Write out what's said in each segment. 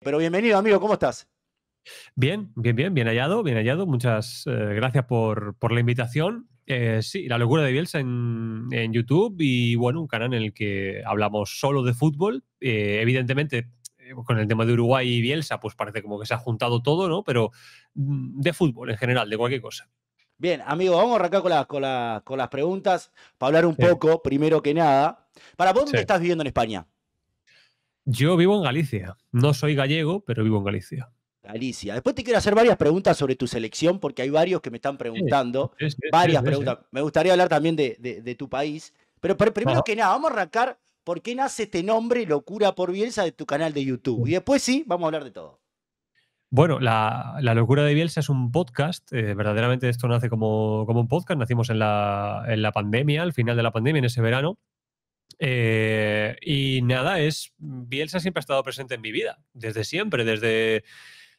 Pero bienvenido, amigo, ¿cómo estás? Bien, bien, bien, bien hallado, bien hallado. Muchas eh, gracias por, la invitación. Eh, sí, La locura de Bielsa en, en, YouTube y bueno, un canal en el que hablamos solo de fútbol. Eh, evidentemente, con el tema de Uruguay y Bielsa, pues parece como que se ha juntado todo, ¿no? Pero mm, de fútbol en general, de cualquier cosa. Bien, amigo, vamos a arrancar con, con, las preguntas para hablar un poco, primero que nada. ¿Para vos dónde estás viviendo en España? Yo vivo en Galicia. No soy gallego, pero vivo en Galicia. Galicia. Después te quiero hacer varias preguntas sobre tu selección, porque hay varios que me están preguntando. varias preguntas. Me gustaría hablar también de, tu país. Pero, primero que nada, vamos a arrancar por qué nace este nombre, Locura por Bielsa, de tu canal de YouTube. Y después sí, vamos a hablar de todo. Bueno, la, Locura de Bielsa es un podcast. Eh, verdaderamente esto nace como, como, un podcast. Nacimos en la, en la pandemia, al final de la pandemia, en ese verano. Eh, y nada, es. Bielsa siempre ha estado presente en mi vida, desde siempre, desde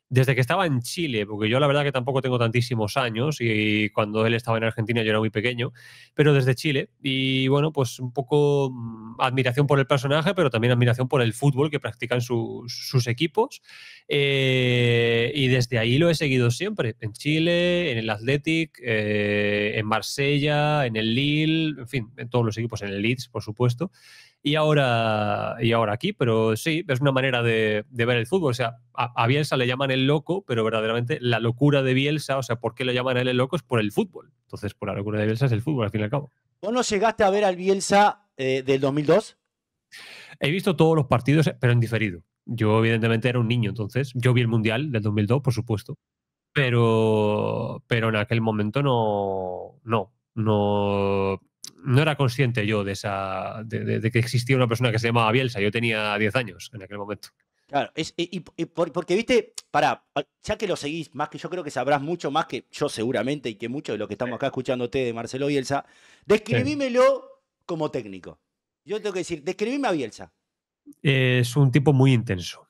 desde que estaba en Chile, porque yo la verdad que tampoco tengo tantísimos años y cuando él estaba en Argentina yo era muy pequeño, pero desde Chile. Y bueno, pues un poco mm, admiración por el personaje, pero también admiración por el fútbol que practican sus equipos. Eh, y desde ahí lo he seguido siempre, en Chile, en el Athletic, eh, en Marsella, en el Lille, en fin, en todos los equipos, en el Leeds, por supuesto y ahora, y ahora aquí, pero sí, es una manera de, ver el fútbol. O sea, a, Bielsa le llaman el loco, pero verdaderamente la locura de Bielsa, o sea, ¿por qué le llaman él el loco? Es por el fútbol. Entonces, por la locura de Bielsa es el fútbol, al fin y al cabo. ¿Vos no llegaste a ver al Bielsa eh, del 2002? He visto todos los partidos, pero en diferido. Yo, evidentemente, era un niño, entonces. Yo vi el Mundial del 2002, por supuesto. Pero, pero en aquel momento no, no, no, no era consciente yo de esa de, que existía una persona que se llamaba Bielsa. Yo tenía 10 años en aquel momento. Claro, y, porque viste, para, ya que lo seguís más que yo creo que sabrás mucho más que yo seguramente y que muchos de los que estamos acá escuchándote de Marcelo Bielsa, describímelo como técnico. Yo tengo que decir, describime a Bielsa. Es un tipo muy intenso.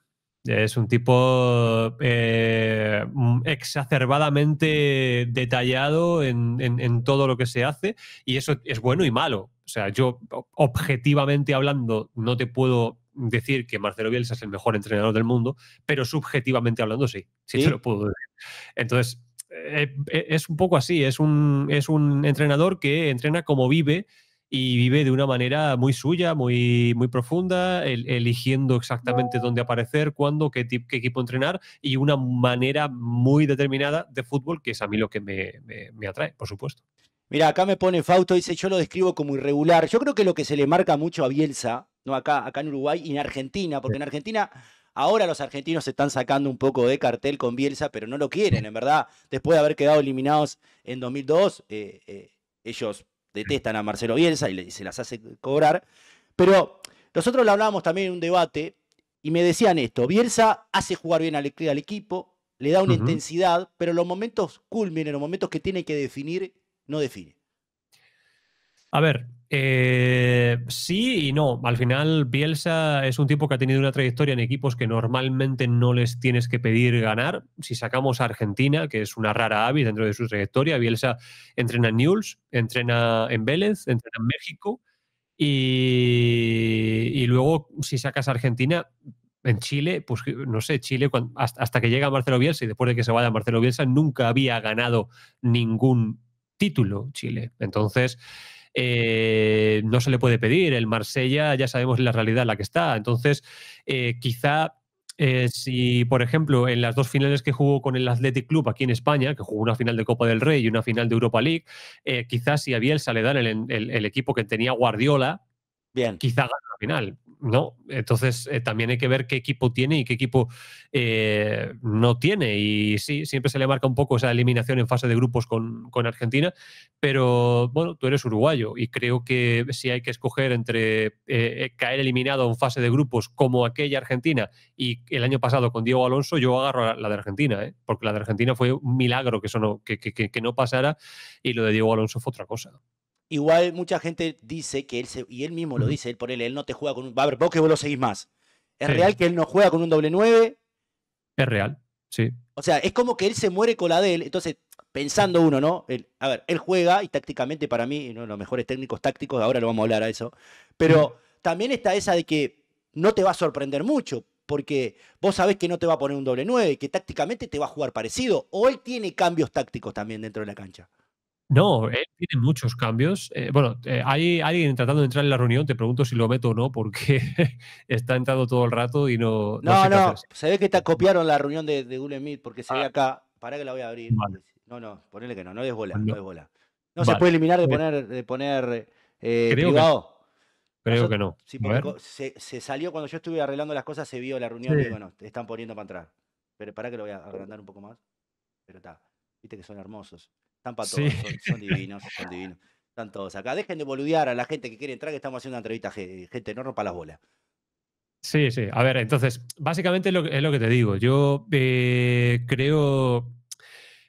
Es un tipo eh, mm, exacerbadamente detallado en, todo lo que se hace y eso es bueno y malo. O sea, yo objetivamente hablando no te puedo decir que Marcelo Bielsa es el mejor entrenador del mundo, pero subjetivamente hablando sí, sí, lo puedo decir. Entonces, eh, eh, es un poco así, es es un entrenador que entrena como vive y vive de una manera muy suya, muy, muy profunda, eligiendo exactamente dónde aparecer, cuándo, qué, equipo entrenar y una manera muy determinada de fútbol, que es a mí lo que me, atrae, por supuesto. Mira, acá me pone Fausto, dice, yo lo describo como irregular. Yo creo que lo que se le marca mucho a Bielsa, no acá, acá en Uruguay y en Argentina, porque en Argentina ahora los argentinos se están sacando un poco de cartel con Bielsa, pero no lo quieren, en verdad. Después de haber quedado eliminados en 2002, eh, eh, ellos detestan a Marcelo Bielsa y, se las hace cobrar. Pero nosotros lo hablábamos también en un debate y me decían esto, Bielsa hace jugar bien al, equipo, le da una intensidad, pero los momentos en los momentos que tiene que definir, no define. A ver, eh, sí y no. Al final, Bielsa es un tipo que ha tenido una trayectoria en equipos que normalmente no les tienes que pedir ganar. Si sacamos a Argentina, que es una rara avis dentro de su trayectoria, Bielsa entrena en Newell's, entrena en Vélez, entrena en México. Y, y luego, si sacas a Argentina, en Chile, pues no sé, Chile hasta, que llega Marcelo Bielsa y después de que se vaya Marcelo Bielsa nunca había ganado ningún título Chile. Entonces, eh, no se le puede pedir. El Marsella ya sabemos la realidad en la que está. Entonces, eh, quizá eh, si, por ejemplo, en las dos finales que jugó con el Athletic Club aquí en España, que jugó una final de Copa del Rey y una final de Europa League, quizá si a Bielsa le dan el, equipo que tenía Guardiola, Bien. quizá gana la final no. Entonces eh, también hay que ver qué equipo tiene y qué equipo eh, no tiene. Y sí, siempre se le marca un poco esa eliminación en fase de grupos con, Argentina, pero bueno, tú eres uruguayo y creo que si hay que escoger entre eh, caer eliminado en fase de grupos como aquella Argentina y el año pasado con Diego Alonso, yo agarro la de Argentina, porque la de Argentina fue un milagro que, eso no, que no pasara y lo de Diego Alonso fue otra cosa. Igual mucha gente dice que él, se, y él mismo lo dice, él por él, él no te juega con un... A ver, vos que vos lo seguís más. ¿Es real que él no juega con un doble 9? Es real, sí. O sea, es como que él se muere con la de él. Entonces, pensando uno, ¿no? a ver, él juega y tácticamente para mí, uno de los mejores técnicos tácticos, ahora lo vamos a hablar a eso. Pero también está esa de que no te va a sorprender mucho, porque vos sabés que no te va a poner un doble nueve, que tácticamente te va a jugar parecido, o él tiene cambios tácticos también dentro de la cancha. No, tiene muchos cambios. Eh, bueno, eh, hay alguien tratando de entrar en la reunión, te pregunto si lo meto o no, porque está entrando todo el rato y no. No, no, se ve que te copiaron la reunión de, de Meet porque se ve ah. acá. para que la voy a abrir. No, no, ponele que no, no es bola, no, es bola. No se puede eliminar de eh. poner, de poner creo creo que no. se, salió cuando yo estuve arreglando las cosas, se vio la reunión y bueno, te están poniendo para entrar. Pero para que lo voy a agrandar un poco más. Pero está, viste que son hermosos. Están para todos, son, divinos, son divinos. Están todos acá. Dejen de boludear a la gente que quiere entrar, que estamos haciendo una entrevista, gente, no rompa las bolas. Sí, sí. A ver, entonces, básicamente es lo, que te digo. Yo eh, creo.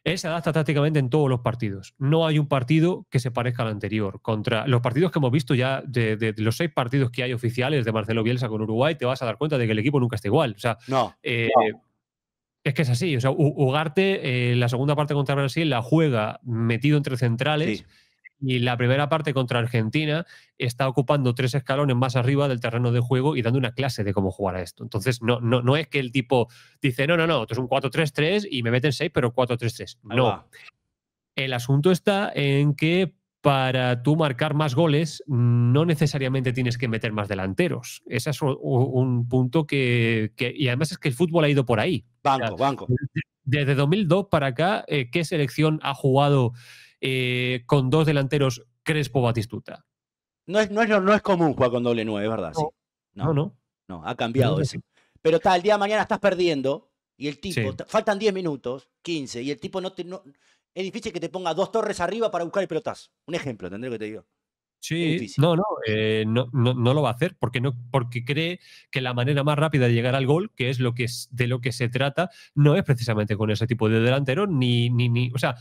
Él se adapta tácticamente en todos los partidos. No hay un partido que se parezca al anterior. Contra los partidos que hemos visto ya, de, los seis partidos que hay oficiales de Marcelo Bielsa con Uruguay, te vas a dar cuenta de que el equipo nunca está igual. O sea, no. Eh, es que es así. O sea, Ugarte, eh, la segunda parte contra Brasil, la juega metido entre centrales. Y la primera parte contra Argentina está ocupando tres escalones más arriba del terreno de juego y dando una clase de cómo jugar a esto. Entonces, no, no, no es que el tipo dice, no, no, no, esto es un 4-3-3 y me meten 6, pero 4-3-3. No. El asunto está en que para tú marcar más goles, no necesariamente tienes que meter más delanteros. Ese es un punto que, Y además es que el fútbol ha ido por ahí. Banco, banco. Desde 2002 para acá, eh, ¿qué selección ha jugado eh, con dos delanteros Crespo Batistuta? No es, no no es común jugar con doble nueve, verdad. No. Sí. No, no, no, ha cambiado eso. Pero está, el día de mañana estás perdiendo y el tipo, faltan 10 minutos, 15, y el tipo no, te, no, es difícil que te ponga dos torres arriba para buscar pelotas. Un ejemplo, lo que te digo. Sí, eh, no, no, no, lo va a hacer porque, no, porque cree que la manera más rápida de llegar al gol, que es, lo que es de lo que se trata, no es precisamente con ese tipo de delantero, ni, ni, ni, o sea,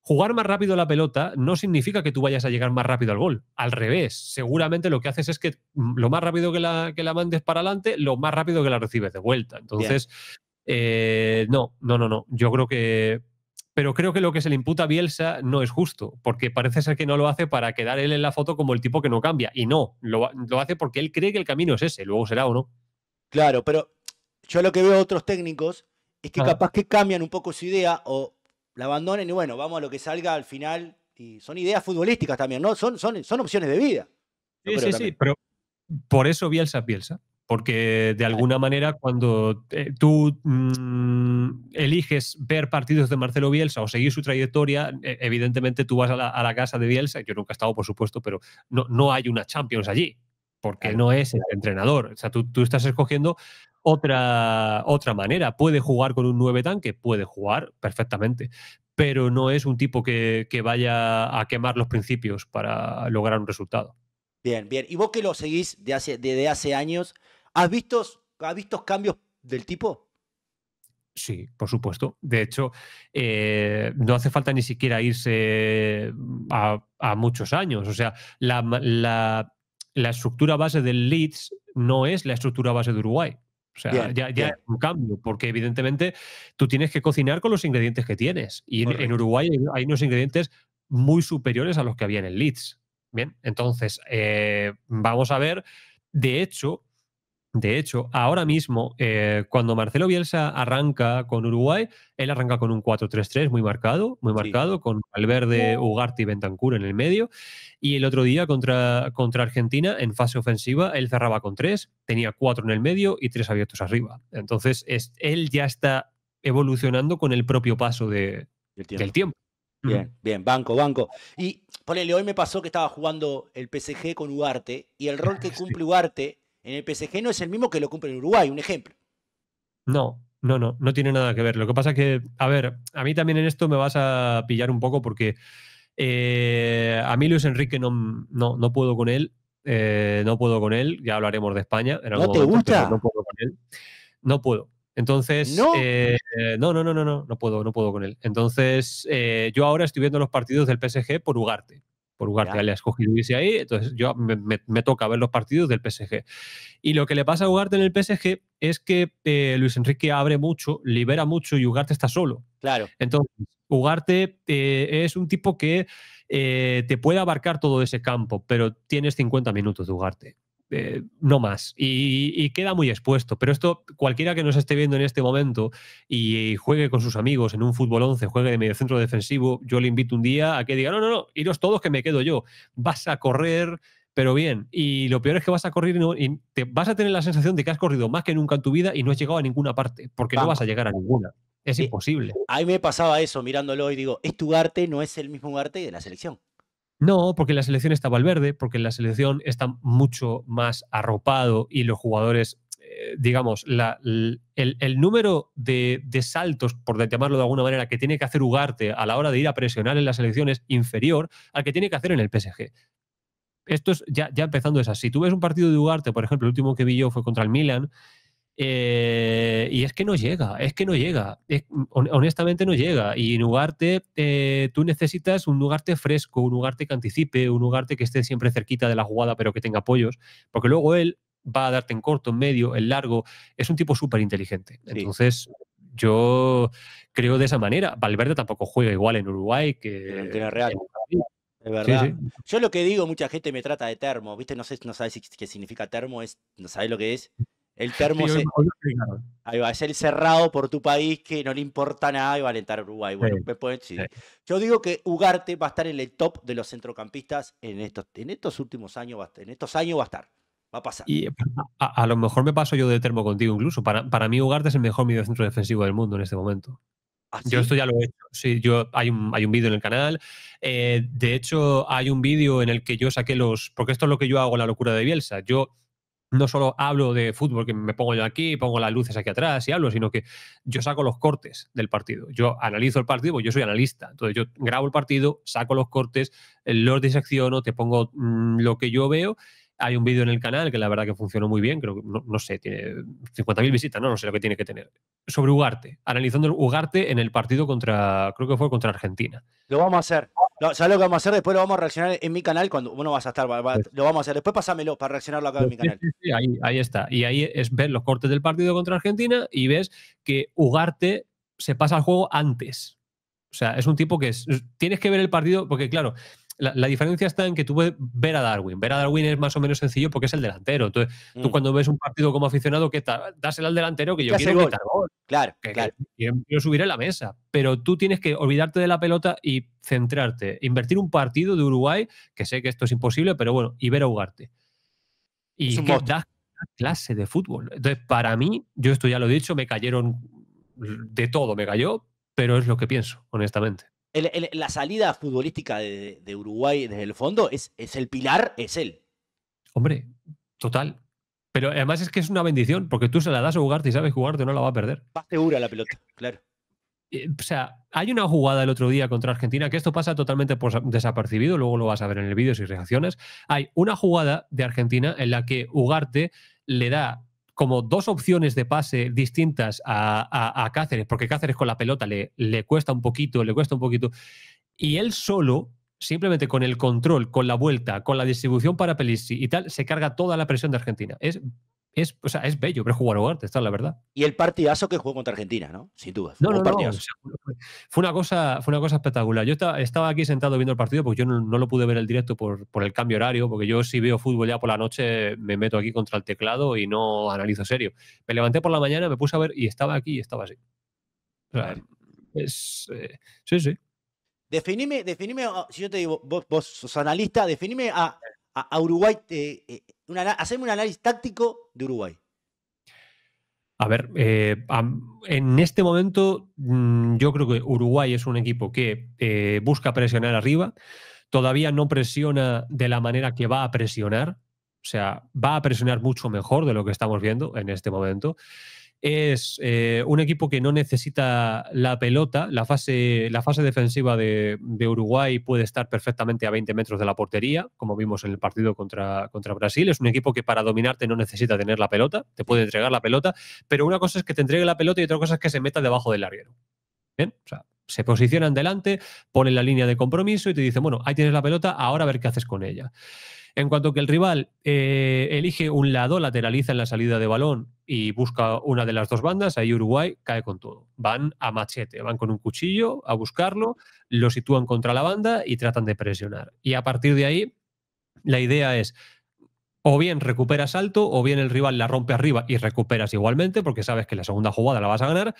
jugar más rápido la pelota no significa que tú vayas a llegar más rápido al gol. Al revés, seguramente lo que haces es que lo más rápido que la, que la mandes para adelante, lo más rápido que la recibes de vuelta. Entonces, eh, no, no, no, no, yo creo que pero creo que lo que se le imputa a Bielsa no es justo, porque parece ser que no lo hace para quedar él en la foto como el tipo que no cambia. Y no, lo, hace porque él cree que el camino es ese, luego será o no. Claro, pero yo lo que veo otros técnicos es que ah. capaz que cambian un poco su idea o la abandonen y bueno, vamos a lo que salga al final. Y son ideas futbolísticas también, ¿no? Son, son, son opciones de vida. Sí, sí, sí, pero por eso Bielsa es Bielsa, porque de alguna manera, cuando eh, tú mm, eliges ver partidos de Marcelo Bielsa o seguir su trayectoria, e, evidentemente tú vas a la, casa de Bielsa. Yo nunca he estado, por supuesto, pero no, no hay una Champions allí, porque no es el entrenador. O sea, tú, tú, estás escogiendo otra, otra manera. Puede jugar con un nueve tanque, puede jugar perfectamente, pero no es un tipo que, que vaya a quemar los principios para lograr un resultado. Bien, bien. Y vos que lo seguís de hace, desde hace años, ¿Has visto, cambios del tipo? Sí, por supuesto. De hecho, eh, no hace falta ni siquiera irse mm, a, muchos años. O sea, la, estructura base del Leeds no es la estructura base de Uruguay. O sea, ya, ya es un cambio, porque evidentemente tú tienes que cocinar con los ingredientes que tienes. Y en, Uruguay hay unos ingredientes muy superiores a los que había en el Leeds. Bien, entonces, eh, vamos a ver. De hecho, de hecho, ahora mismo, eh, cuando Marcelo Bielsa arranca con Uruguay, él arranca con un 4-3-3 muy marcado, muy marcado, con Valverde, Ugarte y Bentancur en el medio. Y el otro día contra, contra Argentina, en fase ofensiva, él cerraba con tres, tenía cuatro en el medio y tres abiertos arriba. Entonces, es, él ya está evolucionando con el propio paso de, del tiempo. Bien, bien, banco, banco. Y ponele, hoy me pasó que estaba jugando el PSG con Ugarte y el rol que cumple Ugarte en el PSG no es el mismo que lo cumple en Uruguay, un ejemplo. No, no, no, no tiene nada que ver. Lo que pasa es que, a ver, a mí también en esto me vas a pillar un poco porque eh, a mí Luis Enrique no, no, no puedo con él. Eh, no puedo con él, ya hablaremos de España. ¿No te gusta? No puedo con él. No puedo. Entonces, eh, ¿No? no, no, no, no, no, puedo, no puedo con él. Entonces, yo ahora estoy viendo los partidos del PSG por Ugarte, por Ugarte, le ha escogido irse ahí, entonces yo me, toca ver los partidos del PSG. Y lo que le pasa a Ugarte en el PSG es que eh, Luis Enrique abre mucho, libera mucho y Ugarte está solo. Claro. Entonces, Ugarte eh, es un tipo que eh, te puede abarcar todo ese campo, pero tienes 50 minutos de Ugarte. Eh, no más. Y, queda muy expuesto. Pero esto, cualquiera que nos esté viendo en este momento y juegue con sus amigos en un fútbol 11, juegue de centro defensivo, yo le invito un día a que diga, no, no, no, iros todos que me quedo yo. Vas a correr, pero bien. Y lo peor es que vas a correr y, te, vas a tener la sensación de que has corrido más que nunca en tu vida y no has llegado a ninguna parte, porque no vas a llegar a ninguna. Es eh, imposible. A mí me pasaba eso mirándolo y digo, es tu arte no es el mismo arte de la selección. No, porque la selección está Valverde, porque la selección está mucho más arropado y los jugadores, eh, digamos, el, número de, saltos, por llamarlo de alguna manera, que tiene que hacer Ugarte a la hora de ir a presionar en la selección es inferior al que tiene que hacer en el PSG. Esto es ya, ya empezando esa. Si tú ves un partido de Ugarte, por ejemplo, el último que vi yo fue contra el Milan, eh, y es que no llega, es que no llega, honestamente no llega. Y en lugar eh, tú necesitas un Ugarte fresco, un Ugarte que anticipe, un Ugarte que esté siempre cerquita de la jugada pero que tenga apoyos, porque luego él va a darte en corto, en medio, en largo. Es un tipo súper inteligente. Entonces, yo creo de esa manera. Valverde tampoco juega igual en Uruguay que... En el Real. verdad. Yo lo que digo, mucha gente me trata de termo, ¿viste? No sé, no sabes qué significa termo, es, no sabes lo que es. El termo ahí va, es el cerrado por tu país que no le importa nada y va a alentar Uruguay. Bueno, Yo digo que Ugarte va a estar en el top de los centrocampistas en estos, en estos últimos años, en estos años va a estar. Va a pasar. Y eh, a, lo mejor me paso yo de termo contigo incluso. Para, para mí Ugarte es el mejor medio centro defensivo del mundo en este momento. ¿Ah, yo esto ya lo he hecho. Sí, yo, hay un, hay un vídeo en el canal. Eh, de hecho, hay un vídeo en el que yo saqué los. Porque esto es lo que yo hago la locura de Bielsa. Yo no solo hablo de fútbol, que me pongo yo aquí, pongo las luces aquí atrás y hablo, sino que yo saco los cortes del partido. Yo analizo el partido, pues yo soy analista. Entonces yo grabo el partido, saco los cortes, los disecciono, te pongo mm, lo que yo veo hay un vídeo en el canal que la verdad que funcionó muy bien, creo que, no, sé, tiene 50.000 visitas, no, sé lo que tiene que tener. Sobre Ugarte, analizando Ugarte en el partido contra, creo que fue contra Argentina. Lo vamos a hacer. ¿Sabes lo que vamos a hacer? Después lo vamos a reaccionar en mi canal cuando uno vas a estar. Pues lo vamos a hacer. Después pásamelo para reaccionarlo acá en mi canal. Sí, ahí, ahí, está. Y ahí es ver los cortes del partido contra Argentina y ves que Ugarte se pasa al juego antes. O sea, es un tipo que es, tienes que ver el partido, porque claro, la, diferencia está en que tú puedes ver a Darwin. Ver a Darwin es más o menos sencillo porque es el delantero. Entonces, tú mm. cuando ves un partido como aficionado, que dásela al delantero que yo quiero gol. Claro, claro. la mesa. Pero tú tienes que olvidarte de la pelota y centrarte. Invertir un partido de Uruguay, que sé que esto es imposible, pero bueno, y ver a Ugarte. Y clase de fútbol. Entonces, para mí, yo esto ya lo he dicho, me cayeron de todo, me cayó, pero es lo que pienso, honestamente la salida futbolística de, Uruguay desde el fondo es, es el pilar, es él. Hombre, total. Pero además es que es una bendición, porque tú se la das a Ugarte y sabes Jugarte no la va a perder. Va segura la pelota, claro. Eh, o sea, hay una jugada el otro día contra Argentina, que esto pasa totalmente por desapercibido, luego lo vas a ver en el vídeo si reaccionas. Hay una jugada de Argentina en la que Ugarte le da como dos opciones de pase distintas a, Cáceres, porque Cáceres con la pelota le, le cuesta un poquito, le cuesta un poquito, y él solo simplemente con el control, con la vuelta, con la distribución para Pelissi y tal, se carga toda la presión de Argentina. Es es, o sea, es bello ver jugar a Ugarte, esta la verdad. Y el partidazo que jugó contra Argentina, ¿no? Sin duda. No, no, fue, una cosa, fue una cosa espectacular. Yo estaba, aquí sentado viendo el partido, porque yo no, lo pude ver el directo por, por el cambio horario, porque yo si veo fútbol ya por la noche me meto aquí contra el teclado y no analizo serio. Me levanté por la mañana, me puse a ver y estaba aquí y estaba así. O sea, es, eh, sí, sí. Definime, definime, si yo te digo, vos, sos analista, definime a, Uruguay eh, eh, Hacemos hacerme un análisis táctico de Uruguay. A ver, eh, en este momento mm, yo creo que Uruguay es un equipo que eh, busca presionar arriba, todavía no presiona de la manera que va a presionar, o sea, va a presionar mucho mejor de lo que estamos viendo en este momento es eh, un equipo que no necesita la pelota. La fase, la fase defensiva de, Uruguay puede estar perfectamente a 20 metros de la portería, como vimos en el partido contra, contra Brasil. Es un equipo que para dominarte no necesita tener la pelota, te puede entregar la pelota, pero una cosa es que te entregue la pelota y otra cosa es que se meta debajo del arriero. se posicionan delante, ponen la línea de compromiso y te dicen, bueno, ahí tienes la pelota, ahora a ver qué haces con ella. En cuanto que el rival eh, elige un lado, lateraliza en la salida de balón y busca una de las dos bandas, ahí Uruguay cae con todo. Van a machete, van con un cuchillo a buscarlo, lo sitúan contra la banda y tratan de presionar. Y a partir de ahí, la idea es o bien recuperas alto, o bien el rival la rompe arriba y recuperas igualmente, porque sabes que la segunda jugada la vas a ganar,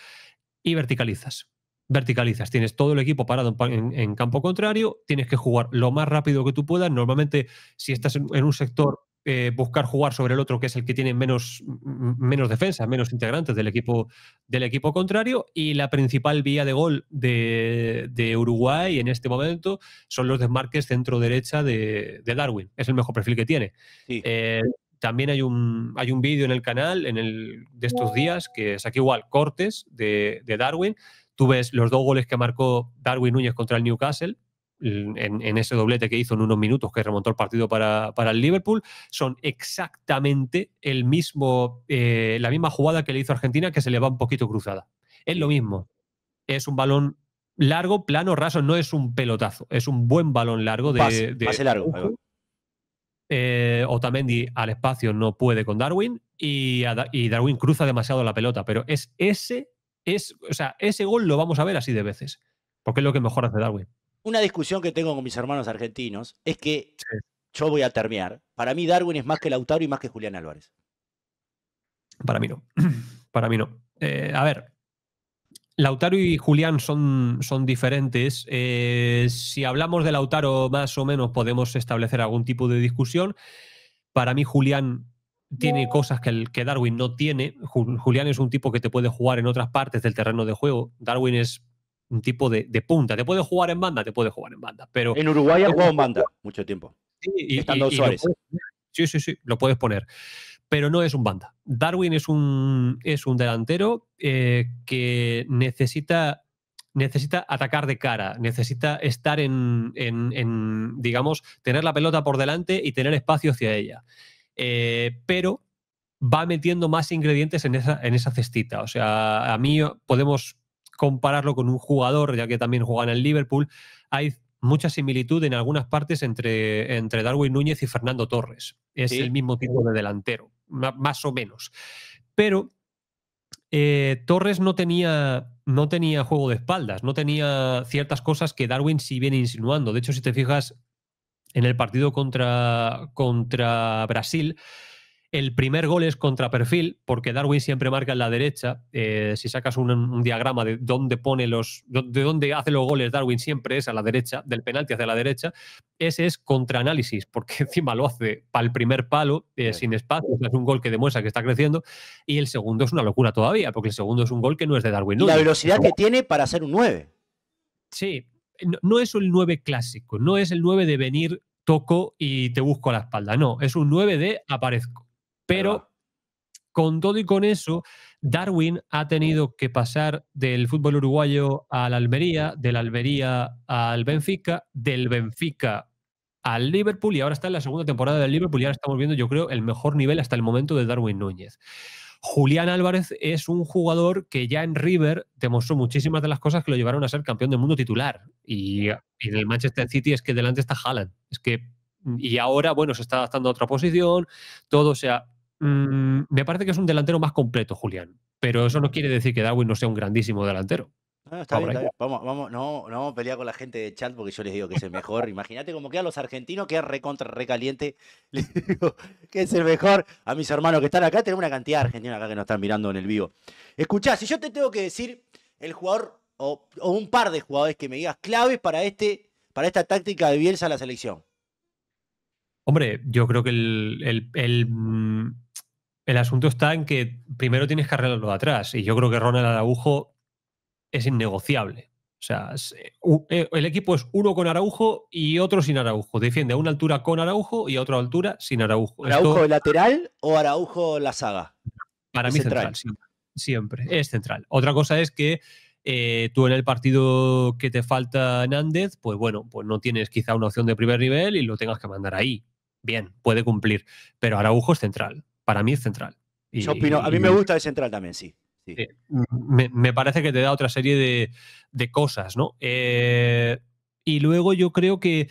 y verticalizas verticalizas, tienes todo el equipo parado en, campo contrario, tienes que jugar lo más rápido que tú puedas. Normalmente, si estás en, un sector, eh, buscar jugar sobre el otro, que es el que tiene menos, menos defensa, menos integrantes del equipo, del equipo contrario. Y la principal vía de gol de, Uruguay en este momento son los desmarques centro-derecha de, Darwin. Es el mejor perfil que tiene. Eh, también hay un, hay un vídeo en el canal en el, de estos días que es aquí igual cortes de, de Darwin Tú ves los dos goles que marcó Darwin Núñez contra el Newcastle, en, ese doblete que hizo en unos minutos que remontó el partido para, el Liverpool, son exactamente el mismo, eh, la misma jugada que le hizo Argentina que se le va un poquito cruzada. Es lo mismo. Es un balón largo, plano, raso, no es un pelotazo, es un buen balón largo de... Pase, largo. Eh, Otamendi al espacio no puede con Darwin y Darwin cruza demasiado la pelota, pero es ese es, o sea, ese gol lo vamos a ver así de veces, porque es lo que mejor hace Darwin. Una discusión que tengo con mis hermanos argentinos es que yo voy a terminar. Para mí Darwin es más que Lautaro y más que Julián Álvarez. Para mí no. Para mí no. Eh, a ver, Lautaro y Julián son, son diferentes. Eh, si hablamos de Lautaro, más o menos podemos establecer algún tipo de discusión. Para mí, Julián tiene cosas que, el, que Darwin no tiene. Julián es un tipo que te puede jugar en otras partes del terreno de juego. Darwin es un tipo de, punta. ¿Te puede jugar en banda? Te puede jugar en banda. Pero en Uruguay ha jugado en banda mucho tiempo. Sí, y, Estando Suárez. sí, sí, sí, lo puedes poner. Pero no es un banda. Darwin es un, es un delantero eh, que necesita necesita atacar de cara, necesita estar en, en, digamos, tener la pelota por delante y tener espacio hacia ella. Eh, pero va metiendo más ingredientes en esa, en esa cestita. O sea, a mí podemos compararlo con un jugador, ya que también juega en el Liverpool. Hay mucha similitud en algunas partes entre, entre Darwin Núñez y Fernando Torres. Es el mismo tipo de delantero, más o menos. Pero eh, Torres no tenía, no tenía juego de espaldas, no tenía ciertas cosas que Darwin sí viene insinuando. De hecho, si te fijas, en el partido contra, contra Brasil. El primer gol es contra perfil, porque Darwin siempre marca en la derecha. Eh, si sacas un, diagrama de dónde pone los. de dónde hace los goles, Darwin siempre es a la derecha, del penalti hacia la derecha. Ese es análisis porque encima lo hace para el primer palo, eh, sin espacio. Es un gol que demuestra que está creciendo. Y el segundo es una locura todavía, porque el segundo es un gol que no es de Darwin. Y la velocidad que tiene para ser un 9. Sí, no, es un 9 clásico, no es el 9 de venir, toco y te busco a la espalda, no, es un 9 de aparezco. Pero con todo y con eso, Darwin ha tenido que pasar del fútbol uruguayo al Almería, del Almería al Benfica, del Benfica al Liverpool y ahora está en la segunda temporada del Liverpool y ahora estamos viendo, yo creo, el mejor nivel hasta el momento de Darwin Núñez. Julián Álvarez es un jugador que ya en River demostró muchísimas de las cosas que lo llevaron a ser campeón del mundo titular. Y, en el Manchester City es que delante está Haaland. Es que, y ahora, bueno, se está adaptando a otra posición, todo, sea, mm, me parece que es un delantero más completo, Julián. Pero eso no quiere decir que Darwin no sea un grandísimo delantero. Ah, no, Vamos, vamos, no, no vamos a pelear con la gente de chat porque yo les digo que es el mejor. Imagínate cómo a los argentinos, es recontra, recaliente. Les digo que es el mejor. A mis hermanos que están acá, tenemos una cantidad de argentinos acá que nos están mirando en el vivo. Escuchá, si yo te tengo que decir el jugador o, un par de jugadores que me digas claves para, este, para esta táctica de Bielsa a la selección. Hombre, yo creo que el, el, mm, asunto está en que primero tienes que arreglarlo atrás. Y yo creo que Ronald Araujo es innegociable. O sea, eh, el equipo es uno con Araujo y otro sin Araujo. Defiende a una altura con Araujo y a otra altura sin Araujo. ¿Araujo lateral o Araujo la saga? Para mí central, central siempre, Es central. Otra cosa es que eh, tú en el partido que te falta Nández, pues bueno, pues no tienes quizá una opción de primer nivel y lo tengas que mandar ahí. Bien, puede cumplir. Pero Araujo es central. Para mí es central. opino, a mí me gusta de central también, sí. Eh, me, parece que te da otra serie de, cosas, ¿no? Eh, y luego yo creo que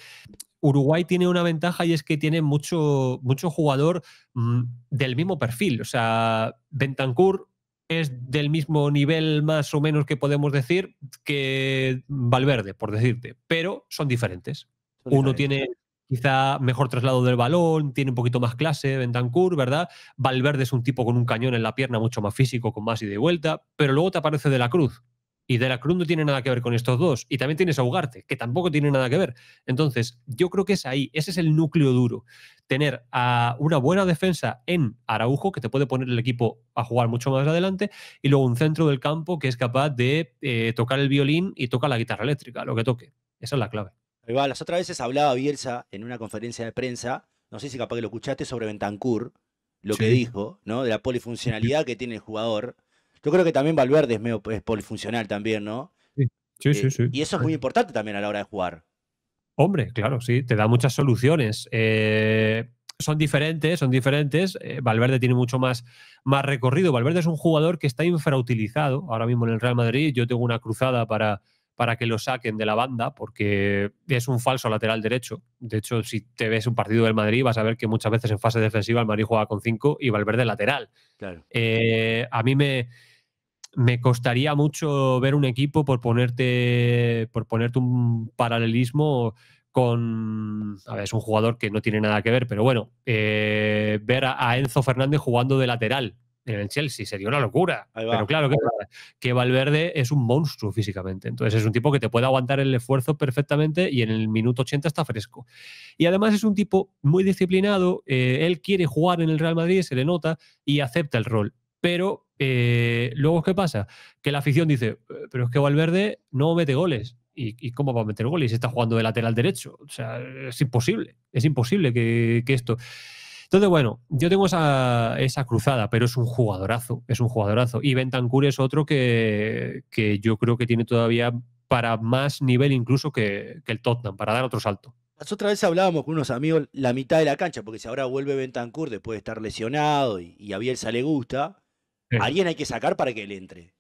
Uruguay tiene una ventaja y es que tiene mucho, mucho jugador mm, del mismo perfil. O sea, Bentancur es del mismo nivel más o menos que podemos decir que Valverde, por decirte, pero son diferentes. Uno tiene quizá mejor traslado del balón, tiene un poquito más clase Bentancur, ¿verdad? Valverde es un tipo con un cañón en la pierna, mucho más físico, con más ida y vuelta, pero luego te aparece De la Cruz. Y De la Cruz no tiene nada que ver con estos dos. Y también tienes a Ugarte, que tampoco tiene nada que ver. Entonces, yo creo que es ahí, ese es el núcleo duro. Tener a una buena defensa en Araujo, que te puede poner el equipo a jugar mucho más adelante, y luego un centro del campo que es capaz de eh, tocar el violín y tocar la guitarra eléctrica, lo que toque. Esa es la clave las otras veces hablaba Bielsa en una conferencia de prensa, no sé si capaz que lo escuchaste, sobre Bentancur, lo que dijo, ¿no? De la polifuncionalidad que tiene el jugador. Yo creo que también Valverde es, polifuncional también, ¿no? Sí, sí, eh, sí, Y eso es muy importante también a la hora de jugar. Hombre, claro, sí, te da muchas soluciones. Eh, son diferentes, son diferentes. Eh, Valverde tiene mucho más, más recorrido. Valverde es un jugador que está infrautilizado ahora mismo en el Real Madrid. Yo tengo una cruzada para, para que lo saquen de la banda, porque es un falso lateral derecho. De hecho, si te ves un partido del Madrid, vas a ver que muchas veces en fase defensiva el Madrid juega con 5 y Valverde lateral. Claro. lateral. Eh, a mí me, me costaría mucho ver un equipo por ponerte, por ponerte un paralelismo con. A ver, es un jugador que no tiene nada que ver, pero bueno, eh, ver a Enzo Fernández jugando de lateral en el Chelsea. dio una locura. Pero claro que, que, Valverde es un monstruo físicamente. Entonces es un tipo que te puede aguantar el esfuerzo perfectamente y en el minuto 80 está fresco. Y además es un tipo muy disciplinado. Eh, él quiere jugar en el Real Madrid, se le nota y acepta el rol. Pero eh, luego, ¿qué pasa? Que la afición dice, eh, pero es que Valverde no mete goles. ¿Y, cómo va a meter goles? Está jugando de lateral derecho. O sea, es imposible. Es imposible que esto. Entonces, bueno, yo tengo esa, cruzada, pero es un jugadorazo, es un jugadorazo. Y Bentancur es otro que, que yo creo que tiene todavía para más nivel incluso que, el Tottenham, para dar otro salto. Las otra vez hablábamos con unos amigos la mitad de la cancha, porque si ahora vuelve Bentancur después de estar lesionado y, a Bielsa le gusta, alguien hay que sacar para que él entre.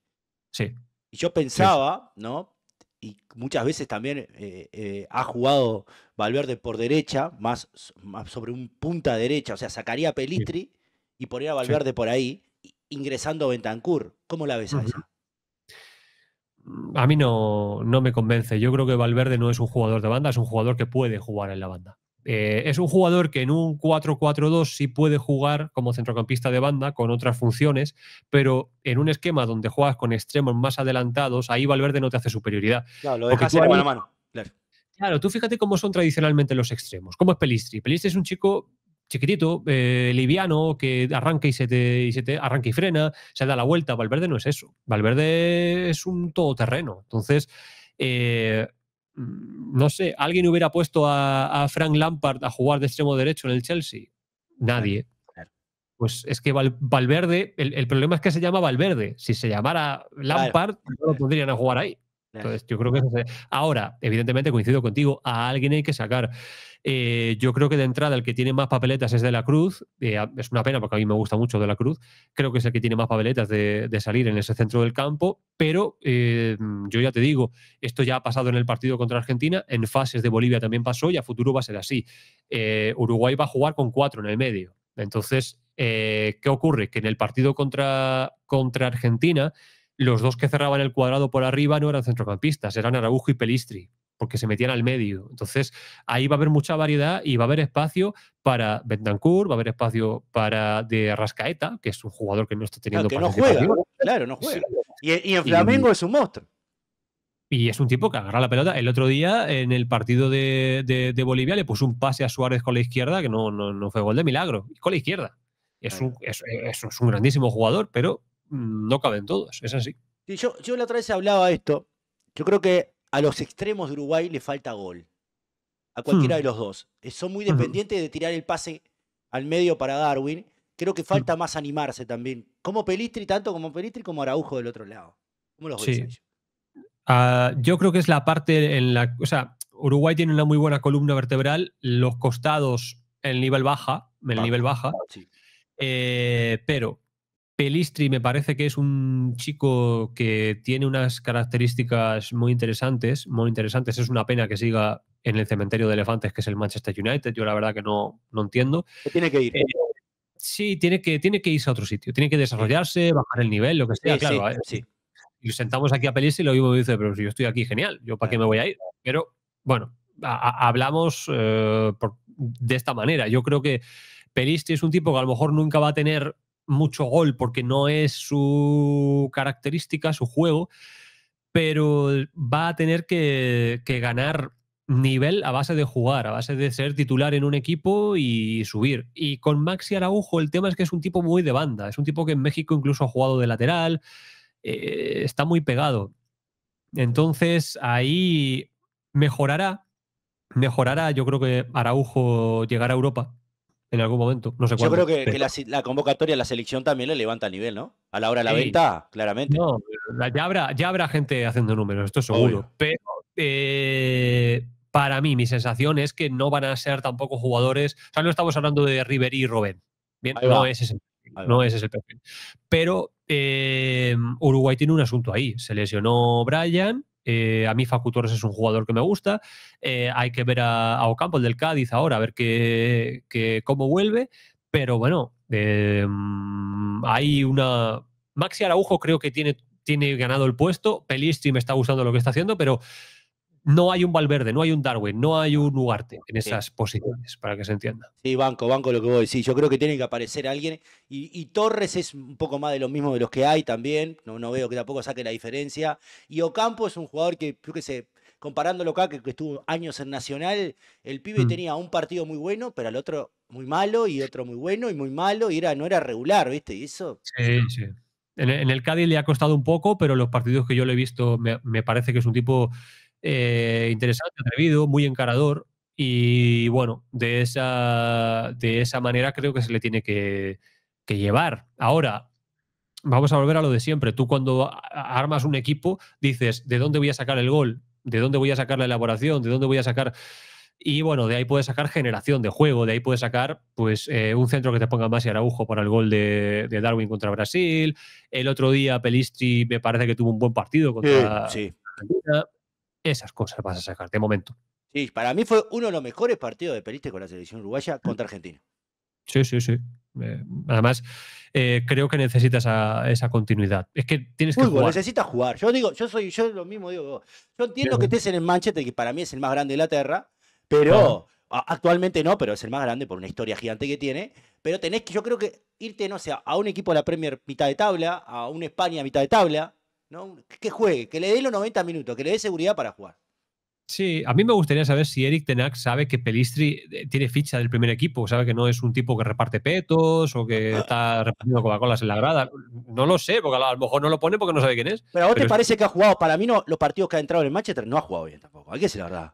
Sí. Y yo pensaba, ¿no? y muchas veces también eh, eh, ha jugado Valverde por derecha, más, sobre un punta derecha, o sea, sacaría Pelitri y ponía a Valverde por ahí, ingresando a Bentancur. ¿Cómo la ves a mm, A mí no, no me convence. Yo creo que Valverde no es un jugador de banda, es un jugador que puede jugar en la banda. Eh, es un jugador que en un 4-4-2 sí puede jugar como centrocampista de banda con otras funciones, pero en un esquema donde juegas con extremos más adelantados, ahí Valverde no te hace superioridad. Claro, lo mano. tú fíjate cómo son tradicionalmente los extremos. ¿Cómo es Pelistri? Pelistri es un chico chiquitito, eh, liviano, que arranca y se, te, arranca y frena, se da la vuelta. Valverde no es eso. Valverde es un todoterreno. Entonces, eh, Mm, no sé, ¿alguien hubiera puesto a, Frank Lampard a jugar de extremo derecho en el Chelsea? Nadie. Pues es que Valverde, el, problema es que se llama Valverde. Si se llamara Lampard, no lo jugar ahí. Entonces, yo creo que eso Ahora, evidentemente coincido contigo, a alguien hay que sacar. Eh, yo creo que de entrada el que tiene más papeletas es De la Cruz. Eh, es una pena porque a mí me gusta mucho De la Cruz. Creo que es el que tiene más papeletas de, salir en ese centro del campo. Pero eh, yo ya te digo, esto ya ha pasado en el partido contra Argentina. En fases de Bolivia también pasó y a futuro va a ser así. Uruguay va a jugar con cuatro en el medio. Entonces, ¿qué ocurre? Que en el partido contra, contra Argentina los dos que cerraban el cuadrado por arriba no eran centrocampistas, eran Araujo y Pelistri, porque se metían al medio. Entonces, ahí va a haber mucha variedad y va a haber espacio para Bentancur, va a haber espacio para de Rascaeta, que es un jugador que no está ah, teniendo claro, que no juega, claro, no juega. Y, y en Flamengo es un monstruo. Y es un tipo que agarra la pelota. El otro día, en el partido de, Bolivia, le puso un pase a Suárez con la izquierda, que no, no, fue gol de milagro, con la izquierda. es un grandísimo jugador, pero Mm, no caben todos, es así. yo, la otra vez hablaba esto. Yo creo que a los extremos de Uruguay le falta gol. A cualquiera hmm. de los dos. Eh, son muy hmm. dependientes de tirar el pase al medio para Darwin. Creo que falta hmm. más animarse también. Como Pelistri, tanto como Pelistri como Araujo del otro lado. ¿Cómo sí. Ah, yo creo que es la parte en la. O sea, Uruguay tiene una muy buena columna vertebral. Los costados en nivel baja. En el nivel baja. Sí. Eh, pero Pelistri me parece que es un chico que tiene unas características muy interesantes, muy interesantes. Es una pena que siga en el cementerio de elefantes, que es el Manchester United. Yo la verdad que no, no entiendo. tiene que ir. Eh, sí, tiene que, tiene que irse a otro sitio. Tiene que desarrollarse, bajar el nivel, lo que sea, claro. Y eh. sentamos aquí a Pelistri y lo mismo dice, pero si yo estoy aquí, genial, ¿yo para qué me voy a ir? Pero bueno, hablamos eh, de esta manera. Yo creo que Pelistri es un tipo que a lo mejor nunca va a tener mucho gol porque no es su característica, su juego, pero va a tener que, ganar nivel a base de jugar, a base de ser titular en un equipo y subir. Y con Maxi Araujo el tema es que es un tipo muy de banda, es un tipo que en México incluso ha jugado de lateral, eh, está muy pegado. Entonces ahí mejorará, mejorará, yo creo que Araujo llegar a Europa en algún momento. No sé Yo creo que, la, convocatoria la selección también le levanta el nivel, ¿no? A la hora de la venta, claramente. No, ya habrá, gente haciendo números, esto es seguro. Pero eh, para mí, mi sensación es que no van a ser tampoco jugadores. O sea, no estamos hablando de Riveri y Robben. no es no ese el perfil. Pero eh, Uruguay tiene un asunto ahí. Se lesionó Brian eh, a mí Facu Torres es un jugador que me gusta. Eh, hay que ver a, Ocampo, del Cádiz, ahora, a ver cómo vuelve. Pero bueno, em, hay una... Maxi Araujo creo que tiene, tiene ganado el puesto. Pelistri me está gustando lo que está haciendo, pero no hay un Valverde, no hay un Darwin, no hay un Ugarte en esas posiciones, para que se entienda. Sí, banco, banco lo que voy. Sí, yo creo que tiene que aparecer alguien. Y, Torres es un poco más de lo mismo de los que hay también. No, no, veo que tampoco saque la diferencia. Y Ocampo es un jugador que, yo qué sé, comparándolo acá, que, estuvo años en Nacional, el pibe mm. tenía un partido muy bueno, pero al otro muy malo, y otro muy bueno y muy malo, y era, no era regular, ¿viste? eso. Sí, sí. En, el Cádiz le ha costado un poco, pero los partidos que yo le he visto me parece que es un tipo eh, interesante, atrevido, muy encarador. Y bueno, de esa, de esa manera creo que se le tiene que, llevar. Ahora, vamos a volver a lo de siempre. Tú cuando armas un equipo dices, ¿de dónde voy a sacar el gol? ¿De dónde voy a sacar la elaboración? ¿De dónde voy a sacar... Y bueno, de ahí puedes sacar generación de juego, de ahí puedes sacar pues eh, un centro que te ponga más y Araujo para el gol de, Darwin contra Brasil. El otro día Pelistri me parece que tuvo un buen partido contra Argentina. Esas cosas vas a sacar de momento. Sí, para mí fue uno de los mejores partidos de Peliste con la selección uruguaya contra Argentina. Sí, sí, sí. Eh, además, eh, creo que necesitas esa continuidad. Es que tienes que jugar. necesitas jugar. Yo digo, yo soy, yo lo mismo digo. Yo entiendo que estés en el Manchester, que para mí es el más grande de la tierra, pero actualmente no, pero es el más grande por una historia gigante que tiene. Pero tenés que, yo creo que irte, no sé, a un equipo de la Premier mitad de tabla, a un España mitad de tabla, que juegue, que le dé los 90 minutos, que le dé seguridad para jugar. Sí, a mí me gustaría saber si Eric Tenak sabe que Pelistri eh, tiene ficha del primer equipo, sabe que no es un tipo que reparte petos o que está repartiendo Coca-Colas en la grada. No lo sé, porque a lo mejor no lo pone porque no sabe quién es. Pero a vos te parece que ha jugado, para mí los partidos que ha entrado en el Manchester no ha jugado bien tampoco, hay que decir la verdad.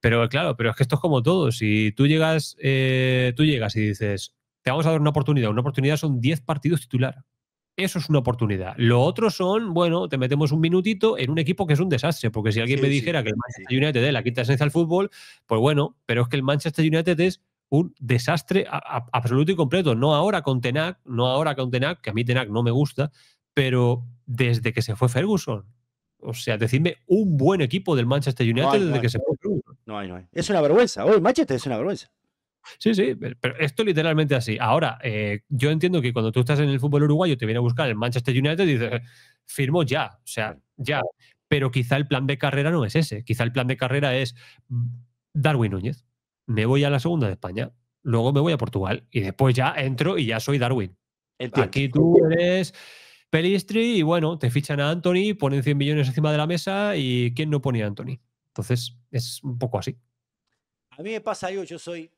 Pero claro, pero es que esto es como todo. Si tú llegas, eh, tú llegas y dices, te vamos a dar una oportunidad, una oportunidad son 10 partidos titulares eso es una oportunidad. Lo otro son, bueno, te metemos un minutito en un equipo que es un desastre, porque si alguien me dijera que el Manchester United es la quinta esencia al fútbol, pues bueno, pero es que el Manchester United es un desastre absoluto y completo. No ahora con Tenac, no ahora con Tenac, que a mí Tenac no me gusta, pero desde que se fue Ferguson. O sea, decidme un buen equipo del Manchester United desde que se fue Ferguson. No hay, no hay. Es una vergüenza. Hoy Manchester es una vergüenza. Sí, sí, pero esto literalmente así. Ahora, eh, yo entiendo que cuando tú estás en el fútbol uruguayo, te viene a buscar el Manchester United y dices, eh, firmo ya, o sea, ya. Pero quizá el plan de carrera no es ese. Quizá el plan de carrera es mm, Darwin Núñez. Me voy a la segunda de España, luego me voy a Portugal y después ya entro y ya soy Darwin. Aquí tú eres Pelistri y bueno, te fichan a Anthony, ponen 100 millones encima de la mesa y ¿quién no ponía a Anthony? Entonces, es un poco así. A mí me pasa yo. yo soy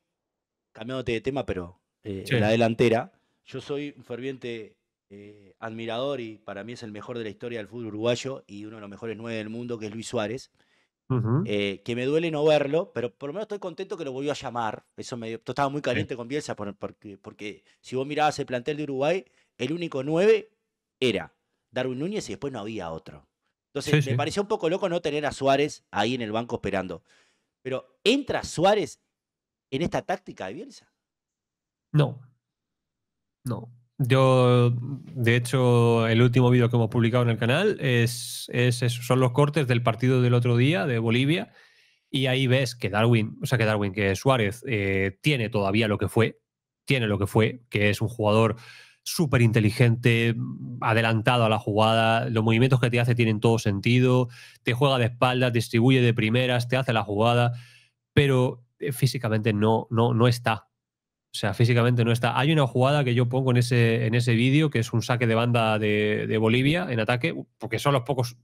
cambiándote de tema, pero eh, la delantera, yo soy un ferviente eh, admirador y para mí es el mejor de la historia del fútbol uruguayo y uno de los mejores nueve del mundo, que es Luis Suárez. Eh, que me duele no verlo, pero por lo menos estoy contento que lo volvió a llamar. Eso me estaba muy caliente con Bielsa porque, porque si vos mirabas el plantel de Uruguay, el único nueve era Darwin Núñez y después no había otro. Entonces me pareció un poco loco no tener a Suárez ahí en el banco esperando. Pero entra Suárez en esta táctica de Bielsa. No, no. Yo, de hecho, el último vídeo que hemos publicado en el canal es, son los cortes del partido del otro día de Bolivia y ahí ves que Darwin, o sea, que Darwin, que Suárez eh, tiene todavía lo que fue, tiene lo que fue, que es un jugador súper inteligente, adelantado a la jugada, los movimientos que te hace tienen todo sentido, te juega de espaldas, distribuye de primeras, te hace la jugada, pero eh, físicamente no, no, no está. O sea, físicamente no está. Hay una jugada que yo pongo en ese, en ese vídeo, que es un saque de banda de, Bolivia en ataque, porque son los pocos,